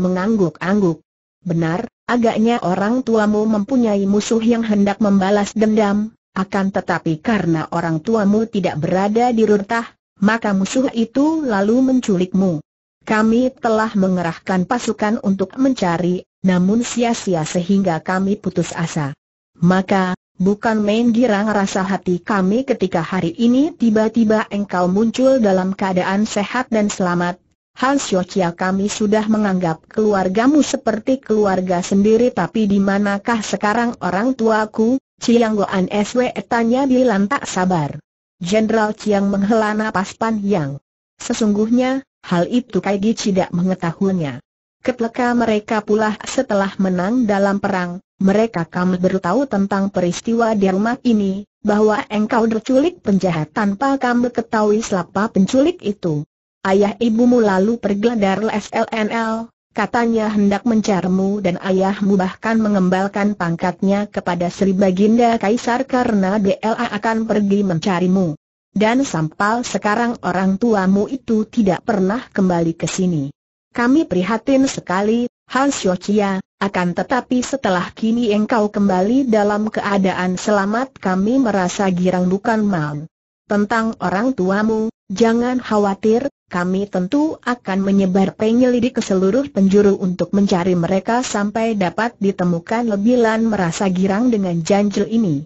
mengangguk-angguk. Benar, agaknya orang tuamu mempunyai musuh yang hendak membalas dendam, akan tetapi karena orang tuamu tidak berada di rurtah, maka musuh itu lalu menculikmu. Kami telah mengerahkan pasukan untuk mencari, namun sia-sia sehingga kami putus asa. Maka, bukan main girang rasa hati kami ketika hari ini tiba-tiba engkau muncul dalam keadaan sehat dan selamat, Han Xiaoqia kami sudah menganggap keluargamu seperti keluarga sendiri tapi di manakah sekarang orang tuaku? Chiang Goan SW tanya Bilan tak sabar. Jenderal Chiang menghela napas panjang. Sesungguhnya, hal itu Kaiji tidak mengetahuinya. Ketika mereka pula setelah menang dalam perang, mereka kami beritahu tentang peristiwa di rumah ini, bahwa engkau diculik penjahat tanpa kami ketahui siapa penculik itu. Ayah ibumu lalu pergeladar SLNL, katanya hendak mencarmu dan ayahmu bahkan mengembalikan pangkatnya kepada Sri Baginda Kaisar karena DLA akan pergi mencarimu. Dan sampal sekarang orang tuamu itu tidak pernah kembali ke sini. Kami prihatin sekali, Han Xiochia, akan tetapi setelah kini engkau kembali dalam keadaan selamat kami merasa girang bukan mal. Tentang orang tuamu, jangan khawatir, kami tentu akan menyebar penyelidik ke seluruh penjuru untuk mencari mereka sampai dapat ditemukan lebih Lebilan merasa girang dengan janji ini.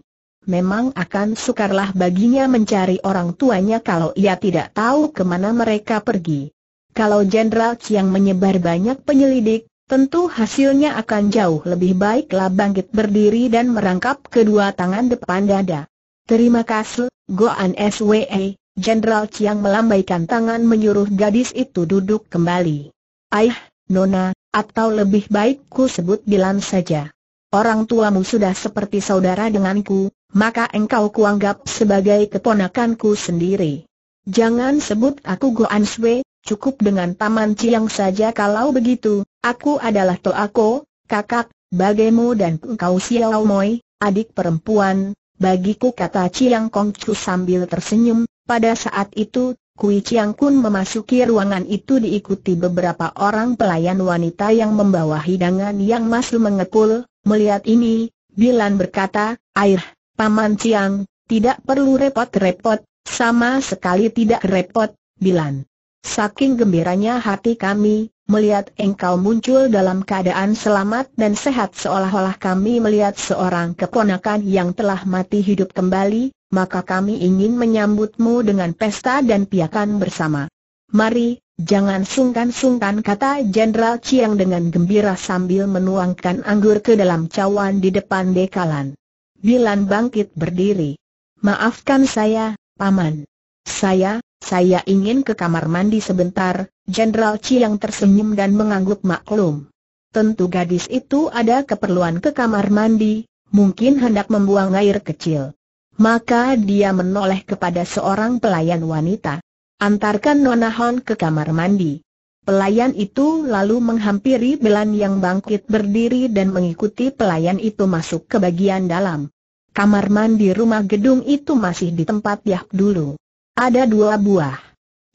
Memang akan sukarlah baginya mencari orang tuanya kalau ia tidak tahu kemana mereka pergi. Kalau Jenderal Chiang menyebar banyak penyelidik, tentu hasilnya akan jauh lebih baik. Lah bangkit berdiri dan merangkap kedua tangan depan dada. Terima kasih, Goan SWE. Jenderal Chiang melambaikan tangan menyuruh gadis itu duduk kembali. Aih, Nona, atau lebih baik ku sebut Bilan saja. Orang tuamu sudah seperti saudara denganku, maka engkau kuanggap sebagai keponakanku sendiri. Jangan sebut aku Goan Sui, cukup dengan Taman Chiang saja kalau begitu, aku adalah Toako, kakak, bagaimu dan engkau Xiao Moi, adik perempuan, bagiku kata Chiang Kongcu sambil tersenyum, pada saat itu, Kui Chiang Kun memasuki ruangan itu diikuti beberapa orang pelayan wanita yang membawa hidangan yang masih mengepul, melihat ini, Bilan berkata, Air, Paman Chiang, tidak perlu repot-repot, sama sekali tidak repot, Bilan. Saking gembiranya hati kami, melihat engkau muncul dalam keadaan selamat dan sehat seolah-olah kami melihat seorang keponakan yang telah mati hidup kembali, maka kami ingin menyambutmu dengan pesta dan piakan bersama. Mari, jangan sungkan-sungkan kata Jenderal Chiang dengan gembira sambil menuangkan anggur ke dalam cawan di depan dekalan. Bilan bangkit berdiri. Maafkan saya, Paman. Saya, saya ingin ke kamar mandi sebentar, Jenderal Chiang tersenyum dan mengangguk maklum. Tentu gadis itu ada keperluan ke kamar mandi, mungkin hendak membuang air kecil. Maka dia menoleh kepada seorang pelayan wanita. Antarkan Nona Hon ke kamar mandi. Pelayan itu lalu menghampiri Belan yang bangkit berdiri dan mengikuti pelayan itu masuk ke bagian dalam. Kamar mandi rumah gedung itu masih di tempat Yap dulu. Ada dua buah.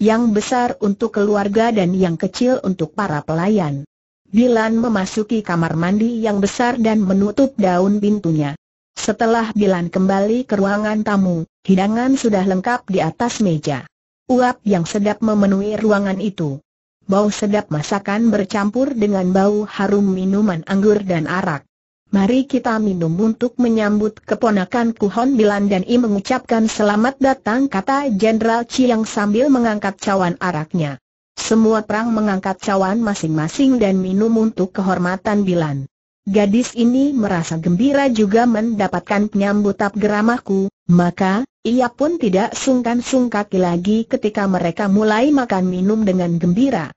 Yang besar untuk keluarga dan yang kecil untuk para pelayan. Bilan memasuki kamar mandi yang besar dan menutup daun pintunya. Setelah Bilan kembali ke ruangan tamu, hidangan sudah lengkap di atas meja. Uap yang sedap memenuhi ruangan itu. Bau sedap masakan bercampur dengan bau harum minuman anggur dan arak. Mari kita minum untuk menyambut keponakan Kuhon Bilan dan I mengucapkan selamat datang kata Jenderal Chiang sambil mengangkat cawan araknya. Semua perang mengangkat cawan masing-masing dan minum untuk kehormatan Bilan. Gadis ini merasa gembira juga mendapatkan penyambutap geramaku, maka, ia pun tidak sungkan-sungkaki lagi ketika mereka mulai makan minum dengan gembira.